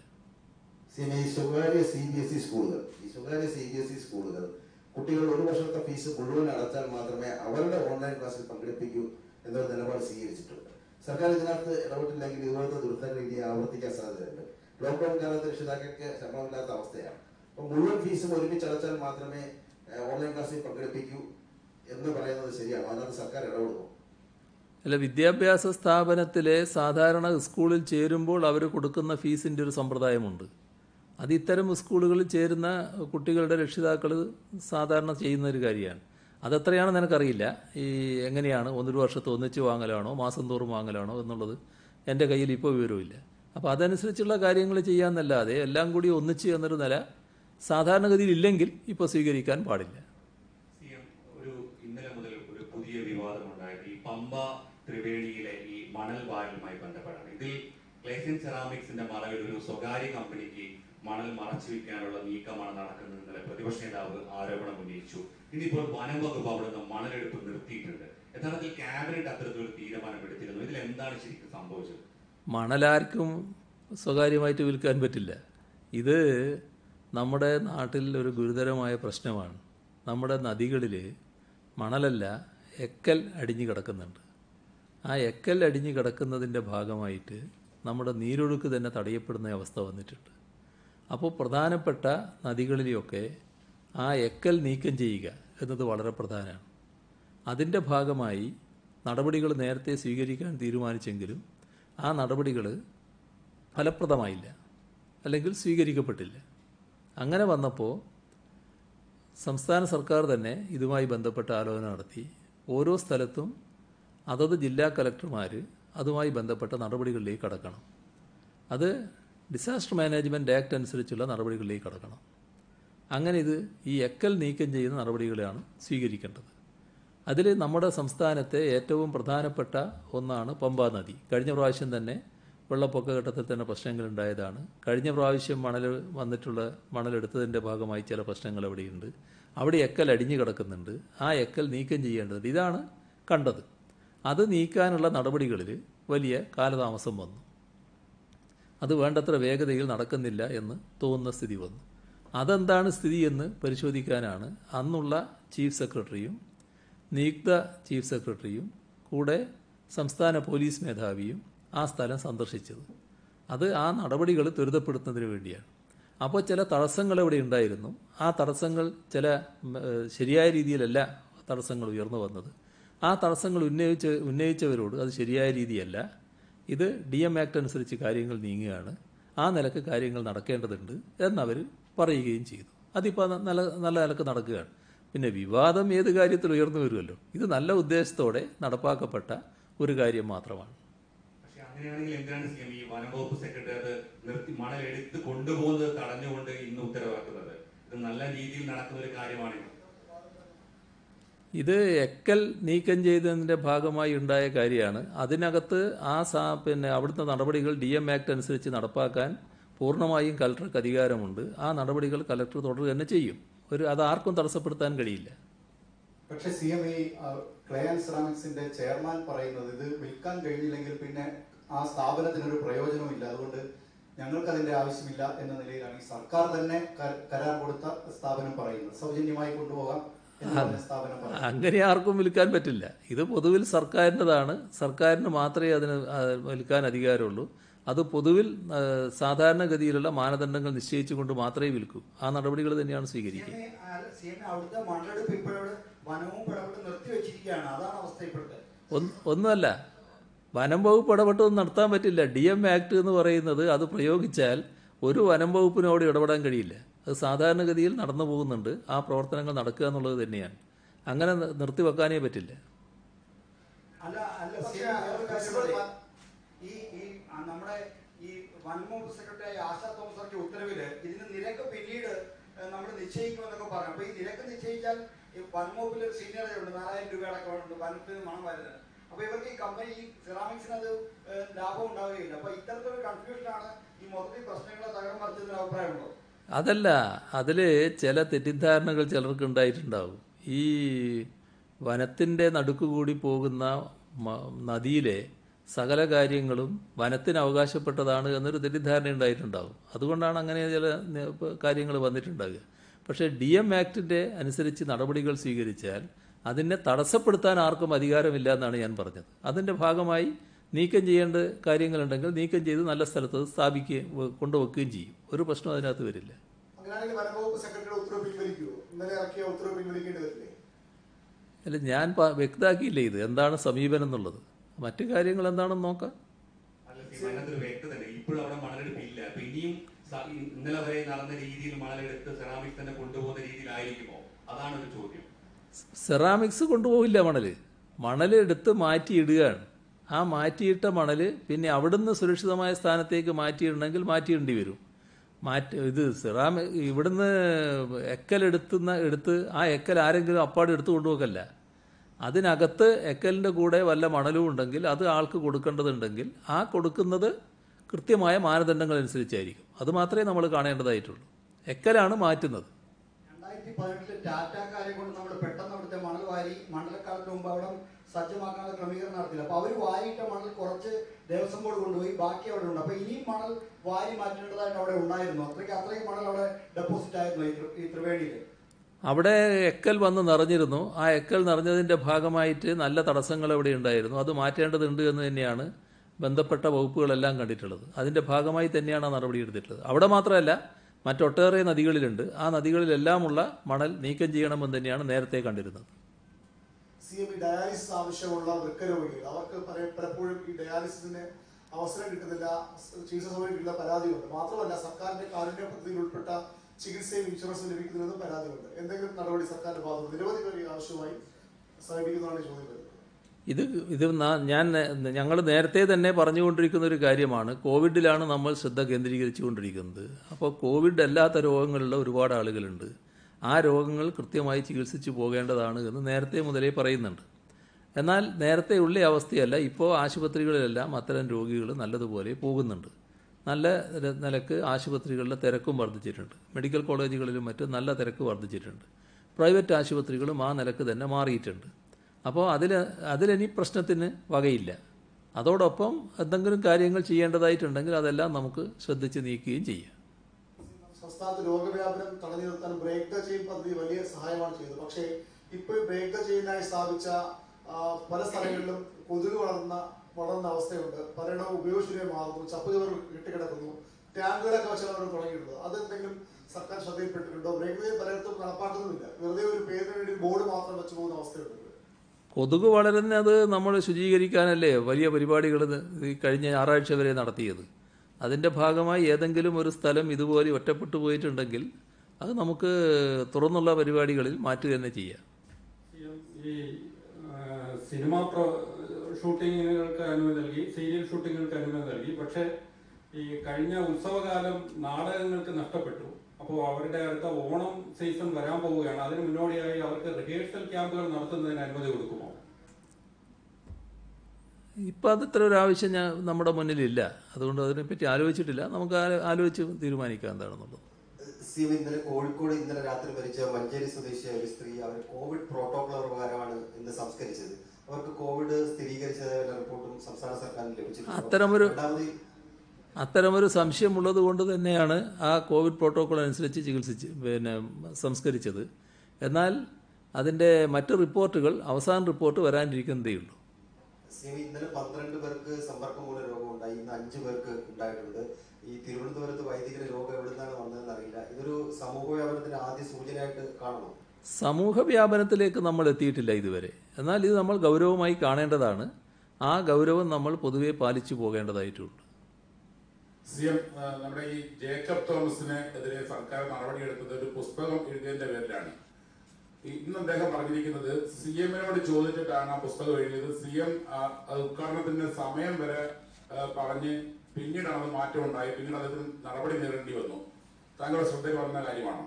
കുട്ടികൾ ഒരു വർഷത്തെ ഫീസ് മുഴുവൻ അടച്ചാൽ മാത്രമേ അവരുടെ ഓൺലൈൻ പങ്കെടുപ്പിക്കൂ എന്നൊരു നിലപാട് സ്വീകരിച്ചിട്ടുണ്ട് സർക്കാർ ഇതിനകത്ത് ഇടപെട്ടില്ലെങ്കിൽ ഇതുപോലത്തെ ദുരിതങ്ങൾ ഇനി ആവർത്തിക്കാൻ സാധ്യതയുണ്ട് ലോക്ക്ഡൌൺ കാലത്ത് രക്ഷിതാക്കൾക്ക് ശമ്പളമില്ലാത്ത അവസ്ഥയാണ് അപ്പൊ മുഴുവൻ ഫീസും ഒരുമിച്ച് അടച്ചാൽ മാത്രമേ ഓൺലൈൻ ക്ലാസ്സിൽ പങ്കെടുപ്പിക്കൂ എന്ന് പറയുന്നത് ശരിയാണ് അതാണ് സർക്കാർ ഇടപെടുന്നു അല്ല വിദ്യാഭ്യാസ സ്ഥാപനത്തിലെ സാധാരണ സ്കൂളിൽ ചേരുമ്പോൾ അവർ കൊടുക്കുന്ന ഫീസിൻ്റെ ഒരു സമ്പ്രദായമുണ്ട് അത് ഇത്തരം സ്കൂളുകളിൽ ചേരുന്ന കുട്ടികളുടെ രക്ഷിതാക്കൾ സാധാരണ ചെയ്യുന്ന ഒരു കാര്യമാണ് അതെത്രയാണെന്ന് എനിക്കറിയില്ല ഈ എങ്ങനെയാണ് ഒന്നൊരു വർഷത്തെ ഒന്നിച്ച് വാങ്ങലാണോ മാസം തോറും വാങ്ങലാണോ എന്നുള്ളത് എൻ്റെ കയ്യിൽ ഇപ്പോൾ വിവരമില്ല അപ്പോൾ അതനുസരിച്ചുള്ള കാര്യങ്ങൾ ചെയ്യാമെന്നല്ലാതെ എല്ലാം കൂടി ഒന്നിച്ച് എന്നൊരു നില സാധാരണഗതിയിൽ ഇല്ലെങ്കിൽ ഇപ്പോൾ സ്വീകരിക്കാൻ പാടില്ല ഒരു ഇന്നലെ മുതൽ ഒരു പുതിയ വിവാദമുണ്ടായത് ഈ പമ്പ ത്രിവേണിയിലെ ഈ മണൽ വാരലുമായി ബന്ധപ്പെട്ടാണ് ഇതിൽ ക്ലേസൻ സെറാമിക്സിന്റെ മറവിൽ ഒരു സ്വകാര്യ കമ്പനിക്ക് മണൽ മറച്ചു വെക്കാനുള്ള നീക്കമാണ് നടക്കുന്നത് ഇന്നലെ പ്രതിപക്ഷ നേതാവ് ആരോപണം ഉന്നയിച്ചു ഇനിയിപ്പോൾ വനം വകുപ്പ് അവിടെ നിന്ന് മണലെടുപ്പ് നിർത്തിയിട്ടുണ്ട് യഥാർത്ഥത്തിൽ ക്യാബിനറ്റ് അത്തരത്തിലൊരു തീരുമാനം എടുത്തിരുന്നു ഇതിൽ എന്താണ് ശരിക്കും സംഭവിച്ചത് മണലാർക്കും സ്വകാര്യമായിട്ട് വിൽക്കാൻ പറ്റില്ല ഇത് നമ്മുടെ നാട്ടിൽ ഒരു ഗുരുതരമായ പ്രശ്നമാണ് നമ്മുടെ നദികളിൽ മണലല്ല എക്കൽ അടിഞ്ഞു കിടക്കുന്നുണ്ട് ആ എക്കൽ അടിഞ്ഞു കിടക്കുന്നതിൻ്റെ ഭാഗമായിട്ട് നമ്മുടെ നീരൊഴുക്ക് തന്നെ തടയപ്പെടുന്ന അവസ്ഥ വന്നിട്ടുണ്ട് അപ്പോൾ പ്രധാനപ്പെട്ട നദികളിലൊക്കെ ആ എക്കൽ നീക്കം ചെയ്യുക എന്നത് വളരെ പ്രധാനമാണ് അതിൻ്റെ ഭാഗമായി നടപടികൾ നേരത്തെ സ്വീകരിക്കാൻ തീരുമാനിച്ചെങ്കിലും ആ നടപടികൾ ഫലപ്രദമായില്ല അല്ലെങ്കിൽ സ്വീകരിക്കപ്പെട്ടില്ല അങ്ങനെ വന്നപ്പോൾ സംസ്ഥാന സർക്കാർ തന്നെ ഇതുമായി ബന്ധപ്പെട്ട ആലോചന നടത്തി ഓരോ സ്ഥലത്തും അതത് ജില്ലാ കലക്ടർമാർ അതുമായി ബന്ധപ്പെട്ട നടപടികളിലേക്ക് കടക്കണം അത് ഡിസാസ്റ്റർ മാനേജ്മെൻറ്റ് ആക്ട് അനുസരിച്ചുള്ള നടപടികളിലേക്ക് കടക്കണം അങ്ങനെ ഇത് ഈ എക്കൽ നീക്കം ചെയ്യുന്ന നടപടികളാണ് സ്വീകരിക്കേണ്ടത് അതിൽ നമ്മുടെ സംസ്ഥാനത്തെ ഏറ്റവും പ്രധാനപ്പെട്ട ഒന്നാണ് പമ്പാ നദി കഴിഞ്ഞ പ്രാവശ്യം തന്നെ വെള്ളപ്പൊക്ക ഘട്ടത്തിൽ തന്നെ പ്രശ്നങ്ങളുണ്ടായതാണ് കഴിഞ്ഞ പ്രാവശ്യം മണൽ വന്നിട്ടുള്ള മണലെടുത്തതിൻ്റെ ഭാഗമായി ചില പ്രശ്നങ്ങൾ അവിടെയുണ്ട് അവിടെ എക്കൽ അടിഞ്ഞു കിടക്കുന്നുണ്ട് ആ എക്കൽ നീക്കം ചെയ്യേണ്ടതുണ്ട് ഇതാണ് കണ്ടത് അത് നീക്കാനുള്ള നടപടികളിൽ വലിയ കാലതാമസം വന്നു അത് വേണ്ടത്ര വേഗതയിൽ നടക്കുന്നില്ല എന്ന് തോന്നുന്ന സ്ഥിതി വന്നു അതെന്താണ് സ്ഥിതി എന്ന് പരിശോധിക്കാനാണ് അന്നുള്ള ചീഫ് സെക്രട്ടറിയും നിയുക്ത ചീഫ് സെക്രട്ടറിയും കൂടെ സംസ്ഥാന പോലീസ് മേധാവിയും ആ സ്ഥലം സന്ദർശിച്ചത് അത് ആ നടപടികൾ ത്വരിതപ്പെടുത്തുന്നതിന് വേണ്ടിയാണ് അപ്പോൾ ചില തടസ്സങ്ങൾ ഇവിടെ ഉണ്ടായിരുന്നു ആ തടസ്സങ്ങൾ ചില ശരിയായ രീതിയിലല്ല തടസ്സങ്ങൾ ഉയർന്നു വന്നത് ആ തടസ്സങ്ങൾ ഉന്നയിച്ച് ഉന്നയിച്ചവരോട് അത് ശരിയായ രീതിയല്ല ഇത് ഡി എം ആക്ട് അനുസരിച്ച് കാര്യങ്ങൾ നീങ്ങുകയാണ് ആ നിലക്ക് കാര്യങ്ങൾ നടക്കേണ്ടതുണ്ട് എന്നവർ പറയുകയും ചെയ്തു അതിപ്പോൾ നല്ല നല്ല നിലക്ക് നടക്കുകയാണ് പിന്നെ വിവാദം ഏത് കാര്യത്തിൽ ഉയർന്നു വരുമല്ലോ ഇത് നല്ല ഉദ്ദേശത്തോടെ നടപ്പാക്കപ്പെട്ട ഒരു കാര്യം മാത്രമാണ് അങ്ങനെയാണെങ്കിൽ എന്തിനാണ് സി എം ഈ വനംവകുപ്പ് സെക്രട്ടറി അത് നിർത്തി മണൽ എടുത്ത് കൊണ്ടുപോകുന്നത് തടഞ്ഞുകൊണ്ട് ഇന്ന് ഉത്തരവാക്കുന്നത് ഇത് നല്ല രീതിയിൽ നടക്കുന്ന ഒരു കാര്യമാണ് ഇത് എക്കൽ നീക്കം ചെയ്തതിൻ്റെ ഭാഗമായി ഉണ്ടായ കാര്യമാണ് അതിനകത്ത് ആ സാ പിന്നെ അവിടുത്തെ നടപടികൾ ഡി എം ആക്ട് അനുസരിച്ച് നടപ്പാക്കാൻ പൂർണ്ണമായും കലക്ടർക്ക് അധികാരമുണ്ട് ആ നടപടികൾ കലക്ടർ തുടരുക തന്നെ ചെയ്യും ഒരു അത് ആർക്കും തടസ്സപ്പെടുത്താൻ കഴിയില്ല പക്ഷേ സി എം ഈ ക്ലേ ആൻഡ് സെറാമിക്സിന്റെ ചെയർമാൻ പറയുന്നത് ഇത് വിൽക്കാൻ കഴിഞ്ഞില്ലെങ്കിൽ പിന്നെ ആ സ്ഥാപനത്തിന് ഒരു പ്രയോജനവുമില്ല അതുകൊണ്ട് ഞങ്ങൾക്ക് അതിന്റെ ആവശ്യമില്ല എന്ന നിലയിലാണ് ഈ സർക്കാർ തന്നെ കരാർ കൊടുത്ത സ്ഥാപനം പറയുന്നത് സൗജന്യമായി കൊണ്ടുപോകാം അങ്ങനെ ആർക്കും വിൽക്കാൻ പറ്റില്ല ഇത് പൊതുവിൽ സർക്കാരിൻ്റെതാണ് സർക്കാരിന് മാത്രമേ അതിന് വിൽക്കാൻ അധികാരമുള്ളൂ അത് പൊതുവിൽ സാധാരണഗതിയിലുള്ള മാനദണ്ഡങ്ങൾ നിശ്ചയിച്ചുകൊണ്ട് മാത്രമേ വിൽക്കൂ ആ നടപടികൾ തന്നെയാണ് സ്വീകരിക്കുക ഒന്നല്ല വനം വകുപ്പ് ഇടപെട്ടൊന്നും നടത്താൻ പറ്റില്ല ഡി എം ആക്ട് എന്ന് പറയുന്നത് അത് പ്രയോഗിച്ചാൽ ഒരു വനം വകുപ്പിനോട് ഇടപെടാൻ കഴിയില്ല അത് സാധാരണഗതിയിൽ നടന്നു പോകുന്നുണ്ട് ആ പ്രവർത്തനങ്ങൾ നടക്കുക എന്നുള്ളത് തന്നെയാണ് അങ്ങനെ നിർത്തിവെക്കാനേ പറ്റില്ല അല്ല അല്ല ഈ ഈ നമ്മുടെ ഈ സെക്രട്ടറി ആശാ ഉത്തരവില് നിരക്ക് പിന്നീട് നമ്മൾ നിശ്ചയിക്കുമെന്നൊക്കെ പറഞ്ഞു അപ്പൊ ഈ നിരക്ക് നിശ്ചയിച്ചാൽ വൻവകുപ്പിൽ ഒരു സീനിയർ ഉണ്ട് നാലായിരം രൂപയുടെ അക്കൗണ്ട് വനത്തിന് മണം വരുന്നത് അപ്പൊ ഇവർക്ക് ഈ കമ്പനി ഈ സിറാമിക്സിന് അത് ലാഭം ഉണ്ടാവുകയില്ല അപ്പൊ ഇത്തരത്തിലൊരു ആണ് ഈ മൊത്തത്തിൽ പ്രശ്നങ്ങളെ തകർന്നു മറിച്ചതിന് അഭിപ്രായമുണ്ടോ അതല്ല അതിൽ ചില തെറ്റിദ്ധാരണകൾ ചിലർക്ക് ഉണ്ടായിട്ടുണ്ടാവും ഈ വനത്തിൻ്റെ നടുക്ക് കൂടി പോകുന്ന നദിയിലെ സകല കാര്യങ്ങളും വനത്തിന് അവകാശപ്പെട്ടതാണ് എന്നൊരു തെറ്റിദ്ധാരണ ഉണ്ടായിട്ടുണ്ടാവും അതുകൊണ്ടാണ് അങ്ങനെ ചില കാര്യങ്ങൾ വന്നിട്ടുണ്ടാകുക പക്ഷേ ഡി എം ആക്ടിൻ്റെ അനുസരിച്ച് നടപടികൾ സ്വീകരിച്ചാൽ അതിനെ തടസ്സപ്പെടുത്താൻ ആർക്കും അധികാരമില്ല എന്നാണ് ഞാൻ പറഞ്ഞത് അതിൻ്റെ ഭാഗമായി നീക്കം ചെയ്യേണ്ട കാര്യങ്ങളുണ്ടെങ്കിൽ നീക്കം ചെയ്ത് നല്ല സ്ഥലത്ത് സ്ഥാപിക്കുകയും കൊണ്ടുവെക്കുകയും ചെയ്യും ഒരു പ്രശ്നം അതിനകത്ത് വരില്ല അല്ല ഞാൻ വ്യക്തമാക്കിയില്ലേ ഇത് എന്താണ് സമീപനം എന്നുള്ളത് മറ്റു കാര്യങ്ങൾ എന്താണെന്ന് നോക്കാം ഇന്നലെ വരെ നടന്ന രീതിയിൽ മണലെടുത്ത് സെറാമിക് തന്നെ കൊണ്ടുപോകുന്ന രീതിയിലായിരിക്കുമോ അതാണ് ഒരു ചോദ്യം സെറാമിക്സ് കൊണ്ടുപോകില്ല മണൽ മണൽ എടുത്ത് മാറ്റിയിടുകയാണ് ആ മാറ്റിയിട്ട മണൽ പിന്നെ അവിടുന്ന് സുരക്ഷിതമായ സ്ഥാനത്തേക്ക് മാറ്റിയിടണമെങ്കിൽ മാറ്റിയിടേണ്ടി വരും മാറ്റി ഇത് സിറാമി ഇവിടുന്ന് എക്കലെടുത്തുന്ന എടുത്ത് ആ എക്കൽ ആരെങ്കിലും അപ്പാട് എടുത്തു കൊണ്ടുപോകല്ല അതിനകത്ത് എക്കലിൻ്റെ കൂടെ വല്ല മണലും ഉണ്ടെങ്കിൽ അത് ആൾക്ക് കൊടുക്കേണ്ടതുണ്ടെങ്കിൽ ആ കൊടുക്കുന്നത് കൃത്യമായ മാനദണ്ഡങ്ങൾ അനുസരിച്ചായിരിക്കും അത് മാത്രമേ നമ്മൾ കാണേണ്ടതായിട്ടുള്ളൂ എക്കലാണ് മാറ്റുന്നത് രണ്ടായിരത്തി പതിനെട്ടിൽ ടാറ്റക്കാരെ കൊണ്ട് നമ്മൾ വാരി മണൽക്കാലത്തിന് മുമ്പ് അവിടെ സജ്ജമാക്കാനുള്ള ക്രമീകരണം നടത്തില്ല അപ്പൊ അവർ വാരിയിട്ട മണൽ കുറച്ച് ദേവസ്വം ബോർഡ് കൊണ്ടുപോയി ബാക്കി അവിടെ ഉണ്ട് അപ്പൊ ഇനിയും മണൽ വാരി മാറ്റേണ്ടതായിട്ട് അവിടെ ഉണ്ടായിരുന്നു അത്രയ്ക്ക് അത്രയും മണൽ അവിടെ ഡെപ്പോസിറ്റ് ആയിരുന്നു ഈ ത്രിവേണിയില് അവിടെ എക്കൽ വന്ന് നിറഞ്ഞിരുന്നു ആ എക്കൽ നിറഞ്ഞതിന്റെ ഭാഗമായിട്ട് നല്ല തടസ്സങ്ങൾ അവിടെ ഉണ്ടായിരുന്നു അത് മാറ്റേണ്ടതുണ്ട് എന്ന് തന്നെയാണ് ബന്ധപ്പെട്ട വകുപ്പുകളെല്ലാം കണ്ടിട്ടുള്ളത് അതിന്റെ ഭാഗമായി തന്നെയാണ് ആ നടപടി എടുത്തിട്ടുള്ളത് അവിടെ മാത്രമല്ല മറ്റൊട്ടേറെ നദികളിലുണ്ട് ആ നദികളിലെല്ലാമുള്ള മണൽ നീക്കം ചെയ്യണമെന്ന് തന്നെയാണ് നേരത്തെ കണ്ടിരുന്നത് സി എം ഈ ഡയാലിസിസ് ആവശ്യമുള്ള വൃക്കരോഗികൾ അവർക്ക് പലപ്പോഴും ഈ ഡയാലിസിസിന് അവസരം കിട്ടുന്നില്ല ചികിത്സ സൗകര്യം കിട്ടുന്ന പരാതിയുണ്ട് മാത്രമല്ല സർക്കാരിന്റെ കാരുണ്യ പദ്ധതിയിൽ ഉൾപ്പെട്ട ചികിത്സയും ഇൻഷുറൻസും ലഭിക്കുന്നതിനും പരാതിയുണ്ട് എന്തെങ്കിലും നടപടി സർക്കാരിന്റെ ഭാഗത്ത് നിരവധി പേർ ആവശ്യമായി സമീപിക്കുന്നതാണ് ചോദ്യം വരുന്നത് ഇത് ഇത് ഞാൻ ഞങ്ങൾ നേരത്തെ തന്നെ പറഞ്ഞുകൊണ്ടിരിക്കുന്ന ഒരു കാര്യമാണ് കോവിഡിലാണ് നമ്മൾ ശ്രദ്ധ കേന്ദ്രീകരിച്ചുകൊണ്ടിരിക്കുന്നത് അപ്പോൾ കോവിഡ് അല്ലാത്ത രോഗങ്ങളുള്ള ഒരുപാട് ആളുകളുണ്ട് ആ രോഗങ്ങൾ കൃത്യമായി ചികിത്സിച്ചു പോകേണ്ടതാണ് എന്ന് നേരത്തെ മുതലേ പറയുന്നുണ്ട് എന്നാൽ നേരത്തെ ഉള്ള അവസ്ഥയല്ല ഇപ്പോൾ ആശുപത്രികളിലെല്ലാം അത്തരം രോഗികൾ നല്ലതുപോലെ പോകുന്നുണ്ട് നല്ല നിലക്ക് ആശുപത്രികളിലെ തിരക്കും വർദ്ധിച്ചിട്ടുണ്ട് മെഡിക്കൽ കോളേജുകളിലും മറ്റും നല്ല തിരക്ക് വർദ്ധിച്ചിട്ടുണ്ട് പ്രൈവറ്റ് ആശുപത്രികളും ആ നിലക്ക് തന്നെ മാറിയിട്ടുണ്ട് അപ്പോൾ അതിൽ അതിലിനി പ്രശ്നത്തിന് വകയില്ല അതോടൊപ്പം എന്തെങ്കിലും കാര്യങ്ങൾ ചെയ്യേണ്ടതായിട്ടുണ്ടെങ്കിൽ അതെല്ലാം നമുക്ക് ശ്രദ്ധിച്ച് നീക്കുകയും ചെയ്യാം സംസ്ഥാനത്ത് രോഗവ്യാപനം തടഞ്ഞു നിർത്താൻ ബ്രേക്ക് ദ ചെയിൻ പദ്ധതി വലിയ സഹായമാണ് ചെയ്തത് പക്ഷേ ഇപ്പോൾ ബ്രേക്ക് ദ ചെയിനായി സ്ഥാപിച്ച പല സ്ഥലങ്ങളിലും കൊതുക് വളർന്ന വളർന്ന അവസ്ഥയുണ്ട് പലയിടവും ഉപയോഗിച്ചില്ലേ മാറുന്നു ചപ്പ് കെട്ടിക്കിടക്കുന്നു ടാങ്കുകളൊക്കെ വെച്ചാണ് അവർ തുടങ്ങിയിട്ടുള്ളത് അതെന്തെങ്കിലും സർക്കാർ ശ്രദ്ധയിൽപ്പെട്ടിട്ടുണ്ടോ ബ്രേക്ക് ദ പലയിടത്തും നടപ്പാക്കുന്നുമില്ല വെറുതെ ഒരു പേരിന് വേണ്ടി ബോർഡ് മാത്രം വെച്ചു പോകുന്ന അവസ്ഥയുണ്ട് കൊതുക് വളരുന്നത് നമ്മൾ ശുചീകരിക്കാനല്ലേ വലിയ പരിപാടികൾ ഈ കഴിഞ്ഞ ഞായറാഴ്ച വരെ നടത്തിയത് അതിൻ്റെ ഭാഗമായി ഏതെങ്കിലും ഒരു സ്ഥലം ഇതുപോലെ ഒറ്റപ്പെട്ടു പോയിട്ടുണ്ടെങ്കിൽ അത് നമുക്ക് തുറന്നുള്ള പരിപാടികളിൽ മാറ്റുക തന്നെ ചെയ്യാം ഷൂട്ടിങ്ങുകൾക്ക് അനുമതി നൽകി സീരിയൽ ഷൂട്ടിങ്ങുകൾക്ക് അനുമതി നൽകി പക്ഷേ ഈ കഴിഞ്ഞ ഉത്സവകാലം നാടകങ്ങൾക്ക് നഷ്ടപ്പെട്ടു അപ്പോൾ അവരുടെ അടുത്ത ഓണം സീസൺ വരാൻ പോവുകയാണ് അതിന് മുന്നോടിയായി അവർക്ക് റിഹേഴ്സൽ ക്യാമ്പുകൾ നടത്തുന്നതിന് അനുമതി കൊടുക്കുമോ ഇപ്പോൾ അത് ഒരു ആവശ്യം ഞാൻ നമ്മുടെ മുന്നിലില്ല അതുകൊണ്ട് അതിനെപ്പറ്റി ആലോചിച്ചിട്ടില്ല നമുക്ക് ആലോചിച്ച് തീരുമാനിക്കാം എന്താണെന്നുള്ളത് സി ഇന്നലെ കോഴിക്കോട് ഇന്നലെ രാത്രി മരിച്ച മഞ്ചേരി സ്വദേശിയായ ഒരു സ്ത്രീ അവർ കോവിഡ് പ്രോട്ടോകോൾ പ്രകാരമാണ് ഇന്ന് സംസ്കരിച്ചത് അവർക്ക് കോവിഡ് സ്ഥിരീകരിച്ചതായുള്ള റിപ്പോർട്ടും സംസ്ഥാന സർക്കാരിന് ലഭിച്ചിട്ടുണ്ട് അത്തരമൊരു അത്തരമൊരു സംശയമുള്ളത് കൊണ്ട് തന്നെയാണ് ആ കോവിഡ് പ്രോട്ടോകോൾ അനുസരിച്ച് ചികിത്സിച്ച് പിന്നെ സംസ്കരിച്ചത് എന്നാൽ അതിൻ്റെ മറ്റ് റിപ്പോർട്ടുകൾ അവസാന റിപ്പോർട്ട് വരാനിരിക്കുന്നതേയുള്ളൂ ഇന്നലെ പന്ത്രണ്ട് പേർക്ക് സമ്പർക്കം മൂലം ഉണ്ടായി ഇന്ന് അഞ്ച് പേർക്ക് ഉണ്ടായിട്ടുണ്ട് ഈ തിരുവനന്തപുരത്ത് വൈദികരെ രോഗം എവിടെ നിന്നാണ് വന്നതെന്ന് അറിയില്ല ഇതൊരു സമൂഹ വ്യാപനത്തിന്റെ ആദ്യ സൂചനയായിട്ട് കാണണം സമൂഹ വ്യാപനത്തിലേക്ക് നമ്മൾ എത്തിയിട്ടില്ല ഇതുവരെ എന്നാൽ ഇത് നമ്മൾ ഗൗരവമായി കാണേണ്ടതാണ് ആ ഗൗരവം നമ്മൾ പൊതുവെ പാലിച്ചു പോകേണ്ടതായിട്ടുണ്ട് നമ്മുടെ ഈ ജേക്കബ് തോമസിനെതിരെ സർക്കാർ നടപടിയെടുത്തത് ഒരു പുസ്തകം എഴുതിയതിന്റെ പേരിലാണ് ഇന്ന് അദ്ദേഹം പറഞ്ഞിരിക്കുന്നത് സി എമ്മിനോട് ചോദിച്ചിട്ടാണ് ആ പുസ്തകം എഴുതിയത് സി എം അത് സമയം വരെ പറഞ്ഞ് പിന്നീടാണ് അത് മാറ്റം ഉണ്ടായി പിന്നീട് അദ്ദേഹത്തിന് നടപടി നേരിടേണ്ടി വന്നു താങ്കളുടെ ശ്രദ്ധയിൽ വന്ന കാര്യമാണ്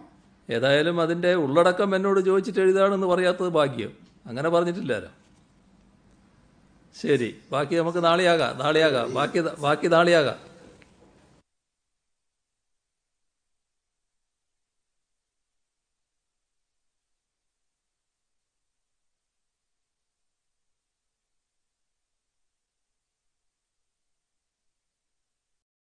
ഏതായാലും അതിന്റെ ഉള്ളടക്കം എന്നോട് ചോദിച്ചിട്ട് എഴുതാണെന്ന് പറയാത്തത് ഭാഗ്യം അങ്ങനെ പറഞ്ഞിട്ടില്ലല്ലോ ശരി ബാക്കി നമുക്ക് നാളെയാകാം നാളെയാകാം ബാക്കി ബാക്കി നാളെയാകാം